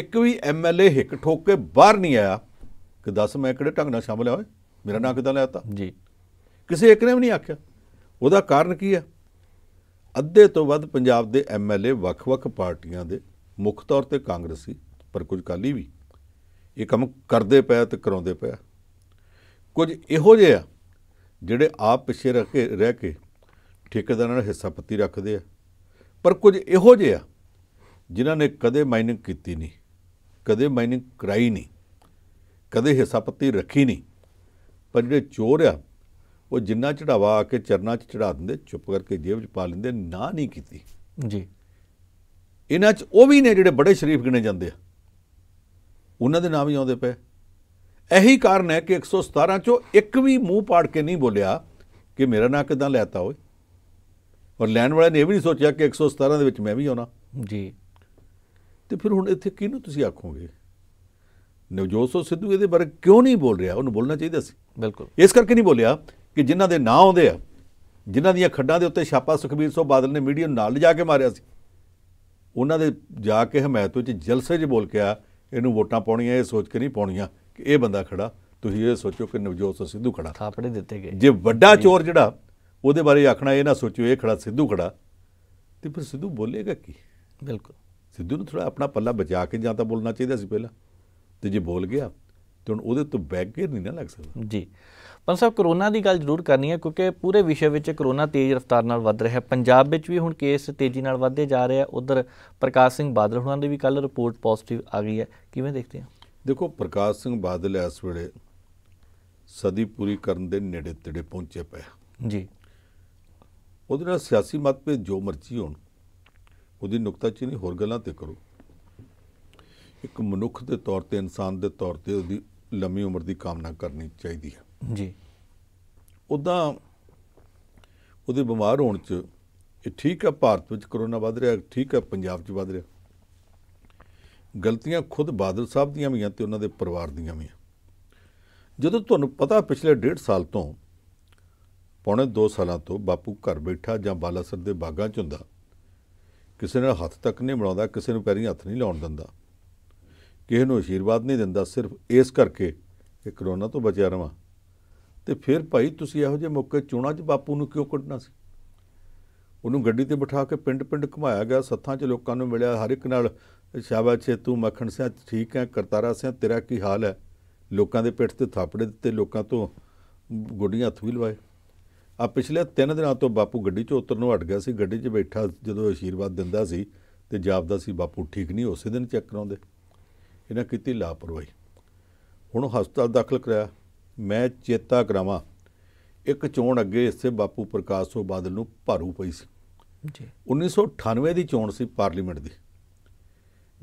ਇੱਕ ਵੀ ਐਮਐਲਏ ਹਿੱਕ ਠੋਕ ਕੇ ਬਾਹਰ ਨਹੀਂ ਆਇਆ ਕਿ ਦੱਸ ਮੈਂ ਕਿਹੜੇ ਢੰਗ ਨਾਲ ਸ਼ਾਮਲ ਆ ਓਏ ਮੇਰਾ ਨਾਂ ਕਿਦਾਂ ਲਿਆਤਾ ਜੀ ਕਿਸੇ ਇੱਕ ਨੇ ਵੀ ਨਹੀਂ ਆਖਿਆ ਉਹਦਾ ਕਾਰਨ ਕੀ ਹੈ ਅੱਧੇ ਤੋਂ ਵੱਧ ਪੰਜਾਬ ਦੇ ਐਮਐਲਏ ਵੱਖ-ਵੱਖ ਪਾਰਟੀਆਂ ਦੇ ਮੁੱਖ ਤੌਰ ਤੇ ਕਾਂਗਰਸੀ ਪਰ ਕੁਝ ਕਾਲੀ ਵੀ ਇਹ ਕੰਮ ਕਰਦੇ ਪਿਆ ਤੇ ਕਰਾਉਂਦੇ ਪਿਆ ਕੁਝ ਇਹੋ ਜਿਹੇ ਆ ਜਿਹੜੇ ਆਪ ਪਿੱਛੇ ਰਹਿ ਕੇ ਰਹਿ ਕੇ ਠੇਕੇਦਾਰਾਂ ਨਾਲ ਹਿੱਸਾ ਪੱਤੀ ਰੱਖਦੇ ਆ ਪਰ ਕੁਝ ਇਹੋ ਜਿਹੇ ਆ ਜਿਨ੍ਹਾਂ ਨੇ ਕਦੇ ਮਾਈਨਿੰਗ ਕੀਤੀ ਨਹੀਂ ਕਦੇ ਮਾਈਨਿੰਗ ਕਰਾਈ ਨਹੀਂ ਕਦੇ ਹਿੱਸਾ ਪੱਤੀ ਰੱਖੀ ਨਹੀਂ ਪਰ ਜਿਹੜੇ ਚੋਰ ਆ ਉਹ ਜਿੰਨਾ ਚੜਾਵਾ ਆ ਕੇ ਚਰਨਾ 'ਚ ਚੜਾ ਦਿੰਦੇ ਚੁੱਪ ਕਰਕੇ ਜੇਬ 'ਚ ਪਾ ਲੈਂਦੇ ਨਾ ਨਹੀਂ ਕੀਤੀ ਜੀ ਇਹਨਾਂ 'ਚ ਉਹ ਵੀ ਨੇ ਜਿਹੜੇ ਬੜੇ ਸ਼ਰੀਫ ਗਿਣੇ ਜਾਂਦੇ ਆ ਉਹਨਾਂ ਦੇ ਨਾਮ ਹੀ ਆਉਂਦੇ ਪਏ ਇਹੀ ਕਾਰਨ ਹੈ ਕਿ 117 ਚੋਂ ਇੱਕ ਵੀ ਮੂੰਹ ਪਾੜ ਕੇ ਨਹੀਂ ਬੋਲਿਆ ਕਿ ਮੇਰਾ ਨਾਂ ਕਿਦਾਂ ਲੈਤਾ ਓਏ ਔਰ ਲੈਣ ਵਾਲਿਆਂ ਨੇ ਇਹ ਵੀ ਨਹੀਂ ਸੋਚਿਆ ਕਿ 117 ਦੇ ਵਿੱਚ ਮੈਂ ਵੀ ਆਉਣਾ ਜੀ ਤੇ ਫਿਰ ਹੁਣ ਇੱਥੇ ਕਿਹਨੂੰ ਤੁਸੀਂ ਆਖੋਗੇ ਨਵਜੋਤ ਸਿੰਘ ਸਿੱਧੂ ਇਹਦੇ ਬਾਰੇ ਕਿਉਂ ਨਹੀਂ ਬੋਲ ਰਿਹਾ ਉਹਨੂੰ ਬੋਲਣਾ ਚਾਹੀਦਾ ਸੀ ਬਿਲਕੁਲ ਇਸ ਕਰਕੇ ਨਹੀਂ ਬੋਲਿਆ ਕਿ ਜਿਨ੍ਹਾਂ ਦੇ ਨਾਂ ਆਉਂਦੇ ਆ ਜਿਨ੍ਹਾਂ ਦੀਆਂ ਖੱਡਾਂ ਦੇ ਉੱਤੇ ਛਾਪਾ ਸੁਖਬੀਰ ਸਿੰਘ ਬਾਦਲ ਨੇ ਮੀਡੀਆ ਨੂੰ ਨਾਲ ਲਿਜਾ ਕੇ ਮਾਰਿਆ ਸੀ ਉਹਨਾਂ ਦੇ ਜਾ ਕੇ ਹਮਾਇਤ ਵਿੱਚ ਜਲਸੇ 'ਚ ਬੋਲ ਕੇ ਆ ਇਹਨੂੰ ਵੋਟਾਂ ਪਾਉਣੀਆਂ ਇਹ ਸੋਚ ਕੇ ਨਹੀਂ ਪਾਉਣੀਆਂ ਕਿ ਇਹ ਬੰਦਾ ਖੜਾ ਤੁਸੀਂ ਇਹ ਸੋਚੋ ਕਿ ਨਵਜੋਤ ਸਿੰਘ ਸਿੱਧੂ ਖੜਾ ਥਾਪੜੇ ਦਿੱਤੇ ਗਏ ਜੇ ਵੱਡਾ ਚੋਰ ਜਿਹੜਾ ਉਹਦੇ ਬਾਰੇ ਆਖਣਾ ਇਹ ਨਾ ਸੋਚਿਓ ਇਹ ਖੜਾ ਸਿੱਧੂ ਖੜਾ ਤੇ ਫਿਰ ਸਿੱਧੂ ਬੋਲੇਗਾ ਕੀ ਬਿਲਕੁਲ ਸਿੱਧੂ ਨੂੰ ਥੋੜਾ ਆਪਣਾ ਪੱਲਾ ਬਚਾ ਕੇ ਜਾਂ ਤਾਂ ਬੋਲਣਾ ਚਾਹੀਦਾ ਸੀ ਪਹਿਲਾਂ ਤੇ ਜੇ ਬੋਲ ਗਿਆ ਤੇ ਹੁਣ ਉਹਦੇ ਤੋਂ ਬੈਕਗੇਰ ਨਹੀਂ ਨਾ ਲੱਗ ਸਕਦਾ ਜੀ ਪਰ ਸਾਹਿਬ ਕਰੋਨਾ ਦੀ ਗੱਲ ਜ਼ਰੂਰ ਕਰਨੀ ਹੈ ਕਿਉਂਕਿ ਪੂਰੇ ਵਿਸ਼ੇ ਵਿੱਚ ਕਰੋਨਾ ਤੇਜ਼ ਰਫ਼ਤਾਰ ਨਾਲ ਵੱਧ ਰਿਹਾ ਹੈ ਪੰਜਾਬ ਵਿੱਚ ਵੀ ਹੁਣ ਕੇਸ ਤੇਜ਼ੀ ਨਾਲ ਵਧਦੇ ਜਾ ਰਹੇ ਆ ਉਧਰ ਪ੍ਰਕਾਸ਼ ਸਿੰਘ ਬਾਦਲ ਹੁਣਾਂ ਦੀ ਵੀ ਕੱਲ ਰਿਪੋਰਟ ਪੋਜ਼ਿਟਿਵ ਆ ਗਈ ਹੈ ਕਿਵੇਂ ਦੇਖਦੇ ਆ ਦੇਖੋ ਪ੍ਰਕਾਸ਼ ਸਿੰਘ ਬਾਦਲ ਇਸ ਵੇਲੇ ਸਦੀ ਪੂਰੀ ਕਰਨ ਦੇ ਨੇੜੇ ਤੇੜੇ ਪਹੁੰਚੇ ਪਿਆ ਜੀ ਉਹਦੇ ਨਾਲ ਸਿਆਸੀ ਮਤਭੇਦ ਜੋ ਮਰਜ਼ੀ ਹੋਣ ਉਹਦੀ ਨੁਕਤਾਚੀਨੀ ਹੋਰ ਗੱਲਾਂ ਤੇ ਕਰੋ ਇੱਕ ਮਨੁੱਖ ਦੇ ਤੌਰ ਤੇ ਇਨਸਾਨ ਦੇ ਤੌਰ ਤੇ ਉਹਦੀ ਲੰਮੀ ਉਮਰ ਦੀ ਕਾਮਨਾ ਕਰਨੀ ਚਾਹੀਦੀ ਹੈ ਜੀ ਉਦਾਂ ਉਹਦੇ ਬਿਮਾਰ ਹੋਣ 'ਚ ਇਹ ਠੀਕ ਹੈ ਭਾਰਤ ਵਿੱਚ ਕਰੋਨਾ ਵੱਧ ਰਿਹਾ ਠੀਕ ਹੈ ਪੰਜਾਬ 'ਚ ਵੱਧ ਰਿਹਾ ਗਲਤੀਆਂ ਖੁਦ ਬਾਦਲ ਸਾਹਿਬ ਦੀਆਂ ਵੀ ਆ ਤੇ ਉਹਨਾਂ ਦੇ ਪਰਿਵਾਰ ਦੀਆਂ ਵੀ ਆ ਜਦੋਂ ਤੁਹਾਨੂੰ ਪਤਾ ਪਿਛਲੇ 1.5 ਸਾਲ ਤੋਂ ਪੌਣੇ 2 ਸਾਲਾਂ ਤੋਂ ਬਾਪੂ ਘਰ ਬੈਠਾ ਜਾਂ ਬਾਲਾਸਰ ਦੇ ਬਾਗਾਂ 'ਚ ਹੁੰਦਾ ਕਿਸੇ ਨਾਲ ਹੱਥ ਤੱਕ ਨਹੀਂ ਮਿਲਾਉਂਦਾ ਕਿਸੇ ਨੂੰ ਪੈਰੀਂ ਹੱਥ ਨਹੀਂ ਲਾਉਣ ਦਿੰਦਾ ਕਿਸੇ ਨੂੰ ਅਸ਼ੀਰਵਾਦ ਨਹੀਂ ਦਿੰਦਾ ਸਿਰਫ ਇਸ ਕਰਕੇ ਕਿ ਕਰੋਨਾ ਤੋਂ ਬਚਿਆ ਰਵਾਂ ਤੇ ਫਿਰ ਭਾਈ ਤੁਸੀਂ ਇਹੋ ਜਿਹੇ ਮੌਕੇ ਚੋਣਾਂ 'ਚ ਬਾਪੂ ਨੂੰ ਕਿਉਂ ਕੱਢਣਾ ਸੀ ਉਹਨੂੰ ਗੱਡੀ ਤੇ ਬਿਠਾ ਕੇ ਪਿੰਡ-ਪਿੰਡ ਘੁਮਾਇਆ ਗਿਆ ਸੱਥਾਂ 'ਚ ਲੋਕਾਂ ਨੂੰ ਮਿਲਿਆ ਹਰ ਇੱਕ ਨਾਲ ਸ਼ਾਬਾਸ਼ ਏ ਤੂੰ ਮੱਖਣ ਸਿਆ ਠੀਕ ਹੈ ਕਰਤਾਰਾ ਸਿਆ ਤੇਰਾ ਕੀ ਹਾਲ ਹੈ ਲੋਕਾਂ ਦੇ ਪਿੱਠ ਤੇ ਥਾਪੜੇ ਦਿੱਤੇ ਲੋਕਾਂ ਤੋਂ ਗੋਡੀਆਂ ਹੱਥ ਵੀ ਲਵਾਏ ਆ ਪਿਛਲੇ 3 ਦਿਨਾਂ ਤੋਂ ਬਾਪੂ ਗੱਡੀ 'ਚੋਂ ਨੂੰ ਹਟ ਗਿਆ ਸੀ ਗੱਡੀ 'ਚ ਬੈਠਾ ਜਦੋਂ ਅਸ਼ੀਰਵਾਦ ਦਿੰਦਾ ਸੀ ਤੇ ਜਾਪਦਾ ਸੀ ਬਾਪੂ ਠੀਕ ਨਹੀਂ ਉਸੇ ਦਿਨ ਚੈੱਕ ਕਰਾਉਂਦੇ ਇਹਨਾਂ ਕੀਤੀ ਲਾਪਰਵਾਹੀ ਹੁਣ ਹਸਪਤਾਲ ਦਾਖਲ ਕਰਾਇਆ ਮੈਂ ਚੇਤਾ ਕਰਾਵਾਂ ਇੱਕ ਚੋਣ ਅੱਗੇ ਇਸੇ ਬਾਪੂ ਪ੍ਰਕਾਸ਼ ਤੋਂ ਬਾਦਲ ਨੂੰ ਭਾਰੂ ਪਈ ਸੀ ਜੀ 1998 ਦੀ ਚੋਣ ਸੀ ਪਾਰਲੀਮੈਂਟ ਦੀ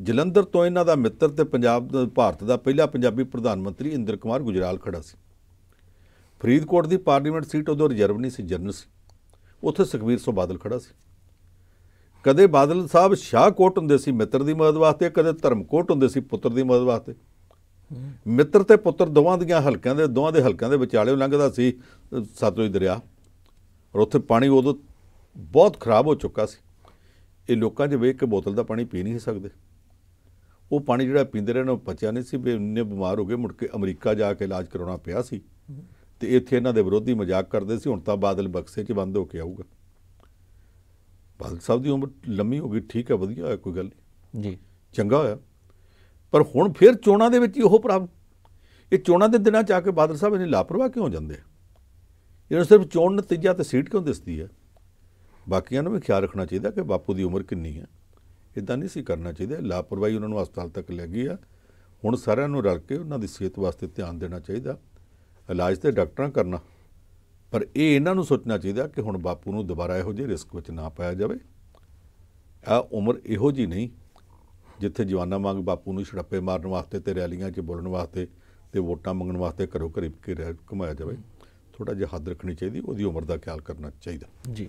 ਜਲੰਧਰ ਤੋਂ ਇਹਨਾਂ ਦਾ ਮਿੱਤਰ ਤੇ ਪੰਜਾਬ ਦਾ ਭਾਰਤ ਦਾ ਪਹਿਲਾ ਪੰਜਾਬੀ ਪ੍ਰਧਾਨ ਮੰਤਰੀ ਇੰਦਰ ਕੁਮਾਰ ਗੁਜਰਾਲ ਖੜਾ ਸੀ ਫਰੀਦਕੋਟ ਦੀ ਪਾਰਲੀਮੈਂਟ ਸੀਟ ਉਦੋਂ ਰਿਜ਼ਰਵ ਨਹੀਂ ਸੀ ਜਨਰਲ ਸੀ ਉੱਥੇ ਸੁਖਵੀਰ ਸਿੰਘ ਬਾਦਲ ਖੜਾ ਸੀ ਕਦੇ ਬਾਦਲ ਸਾਹਿਬ ਸ਼ਾਹਕੋਟ ਹੁੰਦੇ ਸੀ ਮਿੱਤਰ ਦੀ ਮਦਦ ਵਾਸਤੇ ਕਦੇ ਧਰਮਕੋਟ ਹੁੰਦੇ ਸੀ ਪੁੱਤਰ ਦੀ ਮਦਦ ਵਾਸਤੇ ਮਿੱਤਰ ਤੇ ਪੁੱਤਰ ਦੋਵਾਂ ਦੀਆਂ ਹਲਕਿਆਂ ਦੇ ਦੋਵਾਂ ਦੇ ਹਲਕਿਆਂ ਦੇ ਵਿਚਾਲੇ ਲੰਘਦਾ ਸੀ ਸਤਲੁਜ ਦਰਿਆ ਔਰ ਉੱਥੇ ਪਾਣੀ ਉਦੋਂ ਬਹੁਤ ਖਰਾਬ ਹੋ ਚੁੱਕਾ ਸੀ ਇਹ ਲੋਕਾਂ ਜੇ ਵੇਖ ਕੇ ਬੋਤਲ ਦਾ ਪਾਣੀ ਪੀ ਨਹੀਂ ਸਕਦੇ ਉਹ ਪਾਣੀ ਜਿਹੜਾ ਪੀਂਦੇ ਰਹੇ ਉਹ ਪਚਿਆ ਨਹੀਂ ਸੀ ਬੇ ਇੰਨੇ ਬਿਮਾਰ ਹੋ ਗਏ ਮੁੜ ਕੇ ਅਮਰੀਕਾ ਜਾ ਕੇ ਇਲਾਜ ਕਰਾਉਣਾ ਪਿਆ ਸੀ ਤੇ ਇੱਥੇ ਇਹਨਾਂ ਦੇ ਵਿਰੋਧੀ ਮਜ਼ਾਕ ਕਰਦੇ ਸੀ ਹੁਣ ਤਾਂ ਬਾਦਲ ਬਕਸੇ 'ਚ ਬੰਦ ਹੋ ਕੇ ਆਊਗਾ ਬਾਦਲ ਸਾਹਿਬ ਦੀ ਉਮਰ ਲੰਮੀ ਹੋ ਗਈ ਠੀਕ ਹੈ ਵਧੀਆ ਹੈ ਕੋਈ ਗੱਲ ਨਹੀਂ ਜੀ ਚੰਗਾ ਹੋਇਆ ਪਰ ਹੁਣ ਫਿਰ ਚੋਣਾਂ ਦੇ ਵਿੱਚ ਹੀ ਉਹ ਪ੍ਰਭ ਇਹ ਚੋਣਾਂ ਦੇ ਦਿਨਾਂ 'ਚ ਆ ਕੇ ਬਾਦਲ ਸਾਹਿਬ ਇਹਨੇ ਲਾਪਰਵਾਹ ਕਿਉਂ ਜਾਂਦੇ ਜਾਂਦੇ ਇਹਨਾਂ ਸਿਰਫ ਚੋਣ ਨਤੀਜਾ ਤੇ ਸੀਟ ਕਿਉਂ ਦਿਸਦੀ ਹੈ ਬਾਕੀਆਂ ਨੂੰ ਵੀ ਖਿਆਲ ਰੱਖਣਾ ਚਾਹੀਦਾ ਕਿ ਬਾਪੂ ਦੀ ਉਮਰ ਕਿੰਨੀ ਹੈ ਇਦਾਂ ਨਹੀਂ ਸੀ ਕਰਨਾ ਚਾਹੀਦਾ ਲਾਪਰਵਾਹੀ ਉਹਨਾਂ ਨੂੰ ਹਸਪਤਾਲ ਤੱਕ ਲੈ ਗਈ ਆ ਹੁਣ ਸਾਰਿਆਂ ਨੂੰ ਰਲ ਕੇ ਉਹਨਾਂ ਦੀ ਸਿਹਤ ਵਾਸਤੇ ਧਿਆਨ ਦੇਣਾ ਚਾਹੀਦਾ ਇਲਾਜ ਤੇ ਡਾਕਟਰਾਂ ਕਰਨਾ ਪਰ ਇਹ ਇਹਨਾਂ ਨੂੰ ਸੋਚਣਾ ਚਾਹੀਦਾ ਕਿ ਹੁਣ ਬਾਪੂ ਨੂੰ ਦੁਬਾਰਾ ਇਹੋ ਜਿਹੇ ਰਿਸਕ ਵਿੱਚ ਨਾ ਪਾਇਆ ਜਾਵੇ ਆ ਉਮਰ ਇਹੋ ਜੀ ਨਹੀਂ ਜਿੱਥੇ ਜਵਾਨਾ ਵਾਂਗ ਬਾਪੂ ਨੂੰ ਛੜੱਪੇ ਮਾਰਨ ਵਾਸਤੇ ਤੇ ਰੈਲੀਆਂ 'ਚ ਬੋਲਣ ਵਾਸਤੇ ਤੇ ਵੋਟਾਂ ਮੰਗਣ ਵਾਸਤੇ ਘਰੋਂ ਘਰੀ ਘੁਮਾਇਆ ਜਾਵੇ ਥੋੜਾ ਜਿਹਾ ਹੱਦ ਰੱਖਣੀ ਚਾਹੀਦੀ ਉਹਦੀ ਉਮਰ ਦਾ ਖਿਆਲ ਕਰਨਾ ਚਾਹੀਦਾ ਜੀ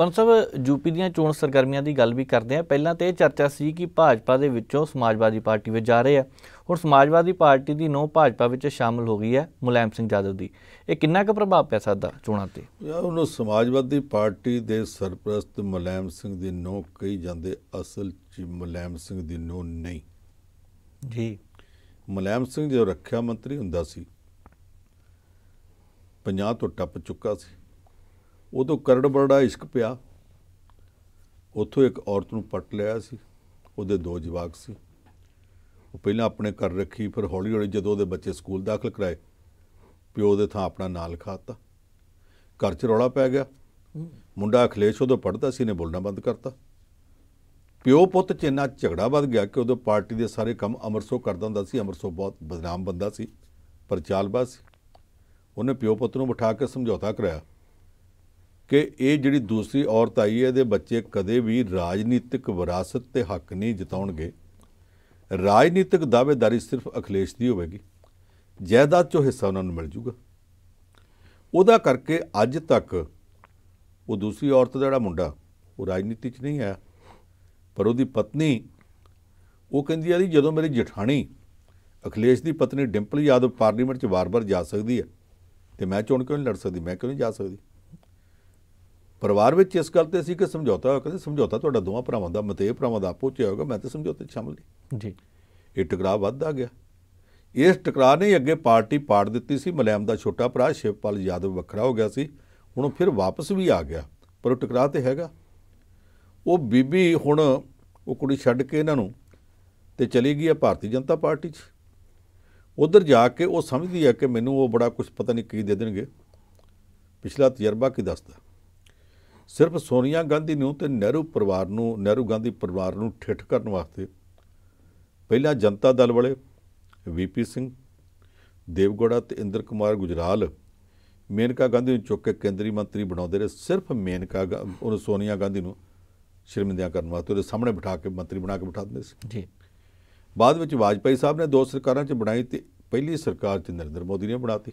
ਪਰ ਸਭ ਯੂਪੀ ਦੀਆਂ ਚੋਣ ਸਰਗਰਮੀਆਂ ਦੀ ਗੱਲ ਵੀ ਕਰਦੇ ਆ ਪਹਿਲਾਂ ਤੇ ਇਹ ਚਰਚਾ ਸੀ ਕਿ ਭਾਜਪਾ ਦੇ ਵਿੱਚੋਂ ਸਮਾਜਵਾਦੀ ਪਾਰਟੀ ਵਿੱਚ ਜਾ ਰਹੇ ਆ ਹੁਣ ਸਮਾਜਵਾਦੀ ਪਾਰਟੀ ਦੀ ਨੋ ਭਾਜਪਾ ਵਿੱਚ ਸ਼ਾਮਲ ਹੋ ਗਈ ਹੈ ਮੁਲਾਇਮ ਸਿੰਘ ਜਾਦਵ ਦੀ ਇਹ ਕਿੰਨਾ ਕੁ ਪ੍ਰਭਾਵ ਪਿਆ ਸਾਡਾ ਚੋਣਾਂ ਤੇ ਯਾਰ ਉਹਨੂੰ ਸਮਾਜਵਾਦੀ ਪਾਰਟੀ ਦੇ ਸਰਪ੍ਰਸਤ ਮੁਲਾਇਮ ਸਿੰਘ ਦੀ ਨੋ ਕਹੀ ਜਾਂਦੇ ਅਸਲ ਚ ਮੁਲਾਇਮ ਸਿੰਘ ਦੀ ਨੋ ਨਹੀਂ ਜੀ ਮੁਲਾਇਮ ਸਿੰਘ ਜੋ ਰੱਖਿਆ ਮੰਤਰੀ ਹੁੰਦਾ ਸੀ ਪੰਜਾਬ ਤੋਂ ਟੱਪ ਚੁੱਕਾ ਸੀ ਉਦੋਂ ਕਰੜ ਬਰੜਾ ਇਸ਼ਕ ਪਿਆ ਉੱਥੋਂ ਇੱਕ ਔਰਤ ਨੂੰ ਪੱਟ ਲਿਆ ਸੀ ਉਹਦੇ ਦੋ ਜਵਾਕ ਸੀ ਉਹ ਪਹਿਲਾਂ ਆਪਣੇ ਘਰ ਰੱਖੀ ਫਿਰ ਹੌਲੀ ਹੌਲੀ ਜਦੋਂ ਉਹਦੇ ਬੱਚੇ ਸਕੂਲ ਦਾਖਲ ਕਰਾਏ ਪਿਓ ਦੇ ਥਾਂ ਆਪਣਾ ਨਾਲ ਖਾਤਾ ਘਰ 'ਚ ਰੌਲਾ ਪੈ ਗਿਆ ਮੁੰਡਾ ਅਖਲੇਸ਼ ਉਹਦੇ ਪੜਦਾ ਸੀ ਨੇ ਬੋਲਣਾ ਬੰਦ ਕਰਤਾ ਪਿਓ ਪੁੱਤ 'ਚ ਇੰਨਾ ਝਗੜਾ ਵੱਧ ਗਿਆ ਕਿ ਉਦੋਂ ਪਾਰਟੀ ਦੇ ਸਾਰੇ ਕੰਮ ਅਮਰਸੋ ਕਰਦਾ ਹੁੰਦਾ ਸੀ ਅਮਰਸੋ ਬਹੁਤ ਬਦਨਾਮ ਬੰਦਾ ਸੀ ਪਰ ਚਾਲਬਾਜ਼ ਸੀ ਉਹਨੇ ਪਿਓ ਪੁੱਤ ਨੂੰ ਬਿਠਾ ਕੇ ਸਮਝੌਤਾ ਕਰਾਇਆ ਕਿ ਇਹ ਜਿਹੜੀ ਦੂਸਰੀ ਔਰਤ ਆਈ ਹੈ ਇਹਦੇ ਬੱਚੇ ਕਦੇ ਵੀ ਰਾਜਨੀਤਿਕ ਵਿਰਾਸਤ ਤੇ ਹੱਕ ਨਹੀਂ ਜਿਤਾਉਣਗੇ ਰਾਜਨੀਤਿਕ ਦਾਅਵੇਦਾਰੀ ਸਿਰਫ ਅਖਲੇਸ਼ ਦੀ ਹੋਵੇਗੀ ਜਾਇਦਾਦ ਚੋਂ ਹਿੱਸਾ ਉਹਨਾਂ ਨੂੰ ਮਿਲ ਜੂਗਾ ਉਹਦਾ ਕਰਕੇ ਅੱਜ ਤੱਕ ਉਹ ਦੂਸਰੀ ਔਰਤ ਦਾ ਜਿਹੜਾ ਮੁੰਡਾ ਉਹ ਰਾਜਨੀਤੀ 'ਚ ਨਹੀਂ ਆਇਆ ਪਰ ਉਹਦੀ ਪਤਨੀ ਉਹ ਕਹਿੰਦੀ ਆ ਜੀ ਜਦੋਂ ਮੇਰੀ ਜਠਾਣੀ ਅਖਲੇਸ਼ ਦੀ ਪਤਨੀ ਡਿੰਪਲ ਯਾਦਵ ਪਾਰਲੀਮੈਂਟ 'ਚ ਵਾਰ-ਵਾਰ ਜਾ ਸਕਦੀ ਹੈ ਤੇ ਮੈਂ ਚੋਣ ਕਿਉਂ ਨਹੀਂ ਲੜ ਸਕਦੀ ਮੈਂ ਕਿਉਂ ਨਹੀਂ ਜਾ ਸਕਦੀ ਪਰਿਵਾਰ ਵਿੱਚ ਇਸ ਗੱਲ ਤੇ ਸੀ ਕਿ ਸਮਝੌਤਾ ਹੋਇਆ ਕਹਿੰਦੇ ਸਮਝੌਤਾ ਤੁਹਾਡਾ ਦੋਵਾਂ ਭਰਾਵਾਂ ਦਾ ਮਤੇ ਭਰਾਵਾਂ ਦਾ ਆਪੋ ਚ ਹੋਏਗਾ ਮੈਂ ਤੇ ਸਮਝੌਤੇ 'ਚ ਸ਼ਾਮਲ ਨਹੀਂ ਜੀ ਇਹ ਟਕਰਾਅ ਵੱਧਦਾ ਗਿਆ ਇਸ ਟਕਰਾਅ ਨੇ ਅੱਗੇ ਪਾਰਟੀ ਪਾੜ ਦਿੱਤੀ ਸੀ ਮਲਿਆਮ ਦਾ ਛੋਟਾ ਭਰਾ ਸ਼ਿਵਪਾਲ ਯਾਦਵ ਵੱਖਰਾ ਹੋ ਗਿਆ ਸੀ ਹੁਣ ਉਹ ਫਿਰ ਵਾਪਸ ਵੀ ਆ ਗਿਆ ਪਰ ਉਹ ਟਕਰਾਅ ਤੇ ਹੈਗਾ ਉਹ ਬੀਬੀ ਹੁਣ ਉਹ ਕੁੜੀ ਛੱਡ ਕੇ ਇਹਨਾਂ ਨੂੰ ਤੇ ਚਲੀ ਗਈ ਹੈ ਭਾਰਤੀ ਜਨਤਾ ਪਾਰਟੀ 'ਚ ਉਧਰ ਜਾ ਕੇ ਉਹ ਸਮਝਦੀ ਹੈ ਕਿ ਮੈਨੂੰ ਉਹ ਬੜਾ ਕੁਝ ਪਤਾ ਨਹੀਂ ਕੀ ਦੇ ਦੇਣਗੇ ਪਿਛਲਾ ਤਜਰਬਾ ਕੀ ਦੱਸਦਾ ਸਿਰਫ ਸੋਨੀਆ ਗਾਂਧੀ ਨੂੰ ਤੇ ਨਹਿਰੂ ਪਰਿਵਾਰ ਨੂੰ ਨਹਿਰੂ ਗਾਂਧੀ ਪਰਿਵਾਰ ਨੂੰ ਠਿੱਠ ਕਰਨ ਵਾਸਤੇ ਪਹਿਲਾਂ ਜਨਤਾ ਦਲ ਵਾਲੇ ਵੀਪੀ ਸਿੰਘ ਦੇਵਗੋੜਾ ਤੇ ਇੰਦਰ ਕੁਮਾਰ ਗੁਜਰਾਲ ਮੇਨਕਾ ਗਾਂਧੀ ਨੂੰ ਚੁੱਕ ਕੇ ਕੇਂਦਰੀ ਮੰਤਰੀ ਬਣਾਉਂਦੇ ਰਹੇ ਸਿਰਫ ਮੇਨਕਾ ਉਹ ਸੋਨੀਆ ਗਾਂਧੀ ਨੂੰ ਸ਼ਰਮਿੰਦਿਆਂ ਕਰਨ ਵਾਸਤੇ ਉਹਦੇ ਸਾਹਮਣੇ ਬਿਠਾ ਕੇ ਮੰਤਰੀ ਬਣਾ ਕੇ ਬਿਠਾ ਦਿੰਦੇ ਸੀ ਜੀ ਬਾਅਦ ਵਿੱਚ ਵਾਜਪਾਈ ਸਾਹਿਬ ਨੇ ਦੋ ਸਰਕਾਰਾਂ 'ਚ ਬਣਾਈ ਤੇ ਪਹਿਲੀ ਸਰਕਾਰ 'ਚ ਨਰਿੰਦਰ ਮੋਦੀ ਨੇ ਬਣਾਤੀ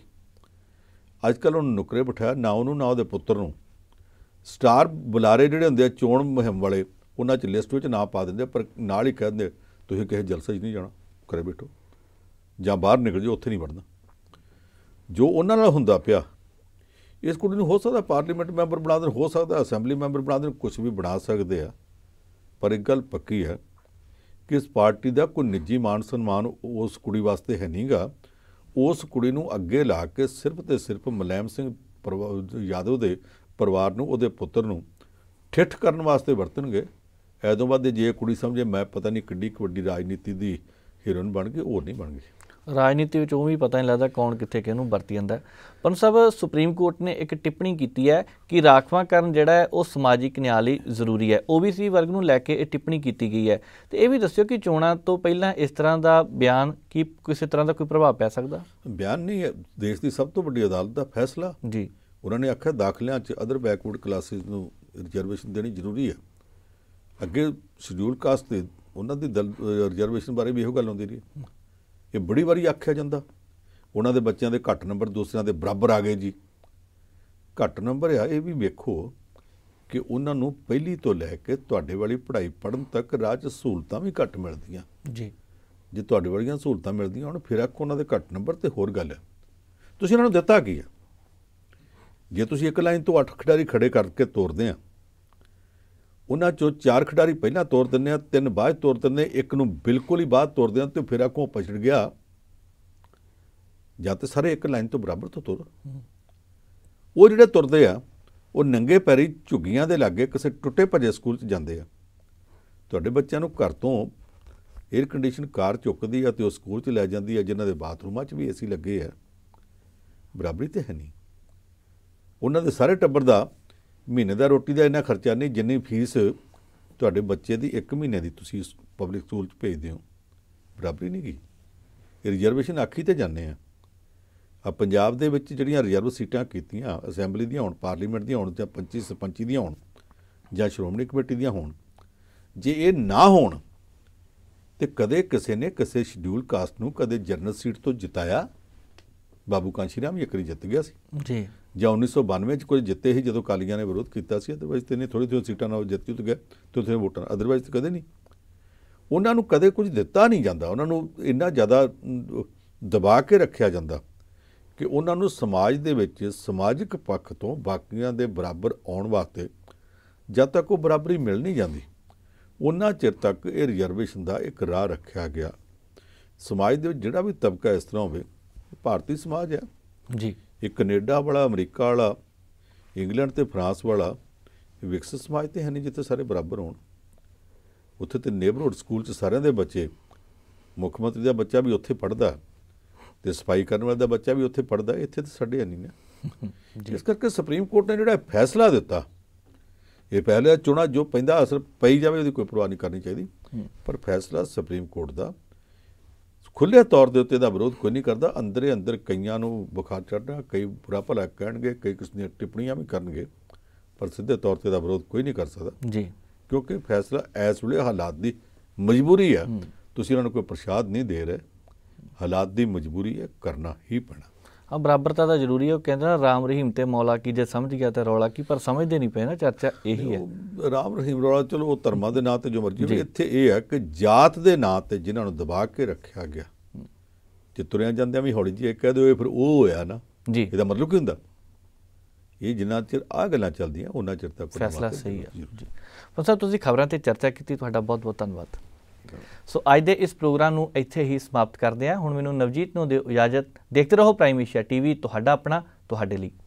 ਅੱਜ ਕੱਲ ਉਹਨੂੰ ਨੁਕਰੇ ਬਿਠਾਇਆ ਨਾ ਉਹਨੂੰ ਨਾ ਉਹਦੇ ਪੁੱਤਰ ਨੂੰ ਸਟਾਰ ਬੁਲਾਰੇ ਜਿਹੜੇ ਹੁੰਦੇ ਆ ਚੋਣ ਮੁਹਿੰਮ ਵਾਲੇ ਉਹਨਾਂ 'ਚ ਲਿਸਟ ਵਿੱਚ ਨਾਂ ਪਾ ਦਿੰਦੇ ਪਰ ਨਾਲ ਹੀ ਕਹਿੰਦੇ ਤੁਸੀਂ ਕਿਸੇ ਜਲਸੇ 'ਚ ਨਹੀਂ ਜਾਣਾ ਘਰੇ ਬੈਠੋ ਜਾਂ ਬਾਹਰ ਨਿਕਲ ਜਾਓ ਉੱਥੇ ਨਹੀਂ ਵੜਨਾ ਜੋ ਉਹਨਾਂ ਨਾਲ ਹੁੰਦਾ ਪਿਆ ਇਸ ਕੁੜੀ ਨੂੰ ਹੋ ਸਕਦਾ ਪਾਰਲੀਮੈਂਟ ਮੈਂਬਰ ਬਣਾ ਦੇਣ ਹੋ ਸਕਦਾ ਅਸੈਂਬਲੀ ਮੈਂਬਰ ਬਣਾ ਦੇਣ ਕੁਝ ਵੀ ਬਣਾ ਸਕਦੇ ਆ ਪਰ ਇੱਕ ਗੱਲ ਪੱਕੀ ਹੈ ਕਿ ਇਸ ਪਾਰਟੀ ਦਾ ਕੋਈ ਨਿੱਜੀ ਮਾਨ ਸਨਮਾਨ ਉਸ ਕੁੜੀ ਵਾਸਤੇ ਹੈ ਨਹੀਂਗਾ ਉਸ ਕੁੜੀ ਨੂੰ ਅੱਗੇ ਲਾ ਕੇ ਸਿਰਫ ਤੇ ਸਿਰਫ ਮਲੈਮ ਸਿੰਘ ਯਾਦਵ ਦੇ ਪਰਿਵਾਰ ਨੂੰ ਉਹਦੇ ਪੁੱਤਰ ਨੂੰ ਠਿੱਠ ਕਰਨ ਵਾਸਤੇ ਵਰਤਣਗੇ ਐਦੋਂ ਬਾਅਦ ਜੇ ਕੁੜੀ ਸਮਝੇ ਮੈਂ ਪਤਾ ਨਹੀਂ ਕਿੱਡੀ ਵੱਡੀ ਰਾਜਨੀਤੀ ਦੀ ਹੀਰੋਇਨ ਬਣ ਗਈ ਉਹ ਨਹੀਂ ਬਣ ਗਈ ਰਾਜਨੀਤੀ ਵਿੱਚ ਉਹ ਵੀ ਪਤਾ ਨਹੀਂ ਲੱਗਦਾ ਕੌਣ ਕਿੱਥੇ ਕਿਹਨੂੰ ਵਰਤੀ ਜਾਂਦਾ ਪਰ ਸਾਹਿਬ ਸੁਪਰੀਮ ਕੋਰਟ ਨੇ ਇੱਕ ਟਿੱਪਣੀ ਕੀਤੀ ਹੈ ਕਿ ਰਾਖਵਾ ਕਰਨ ਜਿਹੜਾ ਉਹ ਸਮਾਜਿਕ ਨਿਆਂ ਲਈ ਜ਼ਰੂਰੀ ਹੈ ਓਬੀਸੀ ਵਰਗ ਨੂੰ ਲੈ ਕੇ ਇਹ ਟਿੱਪਣੀ ਕੀਤੀ ਗਈ ਹੈ ਤੇ ਇਹ ਵੀ ਦੱਸਿਓ ਕਿ ਚੋਣਾਂ ਤੋਂ ਪਹਿਲਾਂ ਇਸ ਤਰ੍ਹਾਂ ਦਾ ਬਿਆਨ ਕੀ ਕਿਸੇ ਤਰ੍ਹਾਂ ਦਾ ਕੋਈ ਪ੍ਰਭਾਵ ਪੈ ਸਕਦਾ ਬਿਆਨ ਨਹੀਂ ਹੈ ਦੇਸ਼ ਦੀ ਸਭ ਤੋਂ ਵੱਡੀ ਅਦਾਲਤ ਦਾ ਫੈਸਲਾ ਜੀ ਉਹਨਾਂ ਨੇ ਆਖਿਆ ਦਾਖਲਿਆਂ 'ਚ ਅਦਰ ਬੈਕਵਰਡ ਕਲਾਸਿਸ ਨੂੰ ਰਿਜ਼ਰਵੇਸ਼ਨ ਦੇਣੀ ਜ਼ਰੂਰੀ ਹੈ ਅੱਗੇ ਸ਼ਡਿਊਲ ਕਾਸਟ ਦੇ ਉਹਨਾਂ ਦੀ ਰਿਜ਼ਰਵੇਸ਼ਨ ਬਾਰੇ ਵੀ ਇਹੋ ਗੱਲ ਆਉਂਦੀ ਰਹੀ ਇਹ ਬੜੀ ਵਾਰੀ ਆਖਿਆ ਜਾਂਦਾ ਉਹਨਾਂ ਦੇ ਬੱਚਿਆਂ ਦੇ ਘੱਟ ਨੰਬਰ ਦੂਸਰਿਆਂ ਦੇ ਬਰਾਬਰ ਆ ਗਏ ਜੀ ਘੱਟ ਨੰਬਰ ਆ ਇਹ ਵੀ ਵੇਖੋ ਕਿ ਉਹਨਾਂ ਨੂੰ ਪਹਿਲੀ ਤੋਂ ਲੈ ਕੇ ਤੁਹਾਡੇ ਵਾਲੀ ਪੜ੍ਹਾਈ ਪੜਨ ਤੱਕ ਰਾਜ ਸਹੂਲਤਾਂ ਵੀ ਘੱਟ ਮਿਲਦੀਆਂ ਜੀ ਜੇ ਤੁਹਾਡੇ ਵਾਲੀਆਂ ਸਹੂਲਤਾਂ ਮਿਲਦੀਆਂ ਹੁਣ ਫਿਰ ਆਖੋ ਉਹਨਾਂ ਦੇ ਘੱਟ ਨੰਬਰ ਤੇ ਹੋਰ ਗੱਲ ਹੈ ਤੁਸੀਂ ਉਹਨਾਂ ਨੂੰ ਦਿੱਤਾ ਕੀ ਹੈ ਜੇ ਤੁਸੀਂ ਇੱਕ ਲਾਈਨ ਤੋਂ 8 ਖਿਡਾਰੀ ਖੜੇ ਕਰਕੇ ਤੋਰਦੇ ਆ ਉਹਨਾਂ ਚੋਂ ਚਾਰ ਖਿਡਾਰੀ ਪਹਿਲਾਂ ਤੋਰ ਦਿੰਦੇ ਆ ਤਿੰਨ ਬਾਅਦ ਤੋਰ ਦਿੰਦੇ ਇੱਕ ਨੂੰ ਬਿਲਕੁਲ ਹੀ ਬਾਅਦ ਤੋਰਦੇ ਆ ਤੇ ਫਿਰ ਕੋ ਪਛੜ ਗਿਆ ਜਾਂ ਤੇ ਸਾਰੇ ਇੱਕ ਲਾਈਨ ਤੋਂ ਬਰਾਬਰ ਤੋਂ ਤੁਰ ਉਹ ਜਿਹੜੇ ਤੁਰਦੇ ਆ ਉਹ ਨੰਗੇ ਪੈਰੀ ਝੁੱਗੀਆਂ ਦੇ ਲਾਗੇ ਕਿਸੇ ਟੁੱਟੇ ਭਜੇ ਸਕੂਲ 'ਚ ਜਾਂਦੇ ਆ ਤੁਹਾਡੇ ਬੱਚਿਆਂ ਨੂੰ ਘਰ ਤੋਂ 에ਅਰ ਕੰਡੀਸ਼ਨ ਕਾਰ ਚੁੱਕਦੀ ਆ ਤੇ ਉਹ ਸਕੂਲ 'ਚ ਲੈ ਜਾਂਦੀ ਆ ਜਿਨ੍ਹਾਂ ਦੇ ਬਾਥਰੂਮਾਂ 'ਚ ਵੀ ਏਸੀ ਲੱਗੇ ਆ ਬਰਾਬਰੀ ਤੇ ਹੈ ਨਹੀਂ ਉਹਨਾਂ ਦੇ ਸਾਰੇ ਟੱਬਰ ਦਾ ਮਹੀਨੇ ਦਾ ਰੋਟੀ ਦਾ ਇੰਨਾ ਖਰਚਾ ਨਹੀਂ ਜਿੰਨੀ ਫੀਸ ਤੁਹਾਡੇ ਬੱਚੇ ਦੀ 1 ਮਹੀਨੇ ਦੀ ਤੁਸੀਂ ਪਬਲਿਕ ਸਕੂਲ 'ਚ ਭੇਜਦੇ ਹੋ ਬਰਾਬਰੀ ਨਹੀਂ ਗਈ ਇਹ ਰਿਜ਼ਰਵੇਸ਼ਨ ਆਖੀ ਤੇ ਜਾਂਦੇ ਆ ਆ ਪੰਜਾਬ ਦੇ ਵਿੱਚ ਜਿਹੜੀਆਂ ਰਿਜ਼ਰਵ ਸੀਟਾਂ ਕੀਤੀਆਂ ਅਸੈਂਬਲੀ ਦੀਆਂ ਹੋਣ ਪਾਰਲੀਮੈਂਟ ਦੀਆਂ ਹੋਣ ਜਾਂ ਪੰਚੀ ਸਰਪੰਚੀ ਦੀਆਂ ਹੋਣ ਜਾਂ ਸ਼੍ਰੋਮਣੀ ਕਮੇਟੀ ਦੀਆਂ ਹੋਣ ਜੇ ਇਹ ਨਾ ਹੋਣ ਤੇ ਕਦੇ ਕਿਸੇ ਨੇ ਕਿਸੇ ਸ਼ਡਿਊਲ ਕਾਸਟ ਨੂੰ ਕਦੇ ਜਨਰਲ ਸੀਟ ਤੋਂ ਜਿਤਾਇਆ ਬਾਬੂ ਕਾਂਸ਼ੀ ਰਾਮ ਯਕਰੀ ਜਿੱਤ ਗਿਆ ਸੀ ਜੀ ਜਾਂ 1992 ਚ ਕੋਈ ਜਿੱਤੇ ਹੀ ਜਦੋਂ ਕਾਲੀਆਂ ਨੇ ਵਿਰੋਧ ਕੀਤਾ ਸੀ ਅਦਰਵਾਇਜ਼ ਤੇ ਨੇ ਥੋੜੀ ਥੋੜੀ ਸੀਟਾਂ ਨਾਲ ਜਿੱਤ ਜੁੱਤ ਗਏ ਤੇ ਉਥੇ ਵੋਟਾਂ ਅਦਰਵਾਇਜ਼ ਤੇ ਕਦੇ ਨਹੀਂ ਉਹਨਾਂ ਨੂੰ ਕਦੇ ਕੁਝ ਦਿੱਤਾ ਨਹੀਂ ਜਾਂਦਾ ਉਹਨਾਂ ਨੂੰ ਇੰਨਾ ਜ਼ਿਆਦਾ ਦਬਾ ਕੇ ਰੱਖਿਆ ਜਾਂਦਾ ਕਿ ਉਹਨਾਂ ਨੂੰ ਸਮਾਜ ਦੇ ਵਿੱਚ ਸਮਾਜਿਕ ਪੱਖ ਤੋਂ ਬਾਕੀਆਂ ਦੇ ਬਰਾਬਰ ਆਉਣ ਵਾਸਤੇ ਜਦ ਤੱਕ ਉਹ ਬਰਾਬਰੀ ਮਿਲ ਨਹੀਂ ਜਾਂਦੀ ਉਹਨਾਂ ਚਿਰ ਤੱਕ ਇਹ ਰਿਜ਼ਰਵੇਸ਼ਨ ਦਾ ਇੱਕ ਰਾਹ ਰੱਖਿਆ ਗਿਆ ਸਮਾਜ ਦੇ ਵਿੱਚ ਜਿਹੜਾ ਵੀ ਤਬਕਾ ਇਸ ਤਰ੍ਹਾਂ ਹੋਵੇ ਭਾਰਤੀ ਸਮਾਜ ਹੈ ਜੀ ਇਹ ਕੈਨੇਡਾ ਵਾਲਾ ਅਮਰੀਕਾ ਵਾਲਾ ਇੰਗਲੈਂਡ ਤੇ ਫਰਾਂਸ ਵਾਲਾ ਵਿਕਸਿਤ ਸਮਾਜ ਤੇ ਹੈ ਨਹੀਂ ਜਿੱਥੇ ਸਾਰੇ ਬਰਾਬਰ ਹੋਣ ਉੱਥੇ ਤੇ ਨੇਬਰਹੁਡ ਸਕੂਲ 'ਚ ਸਾਰਿਆਂ ਦੇ ਬੱਚੇ ਮੁੱਖ ਮੰਤਰੀ ਦਾ ਬੱਚਾ ਵੀ ਉੱਥੇ ਪੜਦਾ ਤੇ ਸਫਾਈ ਕਰਨ ਵਾਲਾ ਦਾ ਬੱਚਾ ਵੀ ਉੱਥੇ ਪੜਦਾ ਇੱਥੇ ਤੇ ਸਾਡੇ ਨਹੀਂ ਨੇ ਇਸ ਕਰਕੇ ਸੁਪਰੀਮ ਕੋਰਟ ਨੇ ਜਿਹੜਾ ਫੈਸਲਾ ਦਿੱਤਾ ਇਹ ਪਹਿਲੇ ਚੁਣਾ ਜੋ ਪੈਂਦਾ ਅਸਰ ਪਈ ਜਾਵੇ ਉਹਦੀ ਕੋਈ ਪਰਵਾਹ ਨਹੀਂ ਕਰਨੀ ਚਾਹੀਦੀ ਪਰ ਫੈਸਲਾ ਸੁਪਰੀਮ ਕੋਰਟ ਦਾ ਖੁੱਲੇ ਤੌਰ ਦੇ ਉੱਤੇ ਦਾ ਵਿਰੋਧ ਕੋਈ ਨਹੀਂ ਕਰਦਾ ਅੰਦਰੇ ਅੰਦਰ ਕਈਆਂ ਨੂੰ ਬੁਖਾਰ ਚੜਦਾ ਕਈ ਬੁਰਾ ਭਲਾ ਕਹਿਣਗੇ ਕਈ ਕਿਸ ਦੀਆਂ ਟਿੱਪਣੀਆਂ ਵੀ ਕਰਨਗੇ ਪਰ ਸਿੱਧੇ ਤੌਰ ਤੇ ਦਾ ਵਿਰੋਧ ਕੋਈ ਨਹੀਂ ਕਰ ਸਕਦਾ ਜੀ ਕਿਉਂਕਿ ਫੈਸਲਾ ਇਸ ਵੇਲੇ ਹਾਲਾਤ ਦੀ ਮਜਬੂਰੀ ਹੈ ਤੁਸੀਂ ਉਹਨਾਂ ਨੂੰ ਕੋਈ ਪ੍ਰਸ਼ਾਦ ਨਹੀਂ ਦੇ ਰਹੇ ਹਾਲਾਤ ਦੀ ਮਜਬੂਰੀ ਹੈ ਕਰਨਾ ਹੀ ਪੈਣਾ ਆ ਬਰਾਬਰਤਾ ਦਾ ਜ਼ਰੂਰੀ ਹੈ ਉਹ ਕਹਿੰਦੇ ਨਾ ਰਾਮ ਰਹੀਮ ਤੇ ਮੌਲਾ ਕੀ ਜੇ ਸਮਝ ਗਿਆ ਤਾਂ ਰੌਲਾ ਕੀ ਪਰ ਸਮਝਦੇ ਨਹੀਂ ਪਏ ਨਾ ਚਰਚਾ ਇਹੀ ਹੈ ਰਾਮ ਰਹੀਮ ਰੌਲਾ ਚਲੋ ਉਹ ਧਰਮਾਂ ਦੇ ਨਾਂ ਤੇ ਜੋ ਮਰਜੀ ਹੋਵੇ ਇੱਥੇ ਇਹ ਹੈ ਕਿ ਜਾਤ ਦੇ ਨਾਂ ਤੇ ਜਿਨ੍ਹਾਂ ਨੂੰ ਦਬਾ ਕੇ ਰੱਖਿਆ ਗਿਆ ਜੇ ਤੁਰਿਆ ਜਾਂਦੇ ਆ ਵੀ ਹੌਲੀ ਜੀ ਕਹਿ ਦਿਓ ਫਿਰ ਉਹ ਹੋਇਆ ਨਾ ਜੀ ਇਹਦਾ ਮਤਲਬ ਕੀ ਹੁੰਦਾ ਇਹ ਜਿੰਨਾ ਚਿਰ ਆ ਗੱਲਾਂ ਚੱਲਦੀਆਂ ਉਹਨਾਂ ਚਿਰ ਤੱਕ ਫੈਸਲਾ ਸਹੀ ਹੈ ਜੀ ਪਰ ਸਾਹਿਬ ਤੁਸੀਂ ਖਬਰਾਂ ਤੇ ਚਰਚਾ ਕੀਤੀ ਤੁਹਾਡਾ ਬਹੁਤ ਬਹੁਤ ਧੰਨਵਾਦ ਸੋ ਅੱਜ ਦੇ ਇਸ ਪ੍ਰੋਗਰਾਮ ਨੂੰ ਇੱਥੇ ਹੀ ਸਮਾਪਤ ਕਰਦੇ ਹਾਂ ਹੁਣ ਮੈਨੂੰ ਨਵਜੀਤ ਨੂੰ ਦਿਓ ਇਜਾਜ਼ਤ ਦੇਖਦੇ ਰਹੋ ਪ੍ਰਾਈਮ ਏਸ਼ੀਆ ਟੀਵੀ ਤੁਹਾਡਾ ਆਪਣਾ ਤੁਹਾਡੇ ਲਈ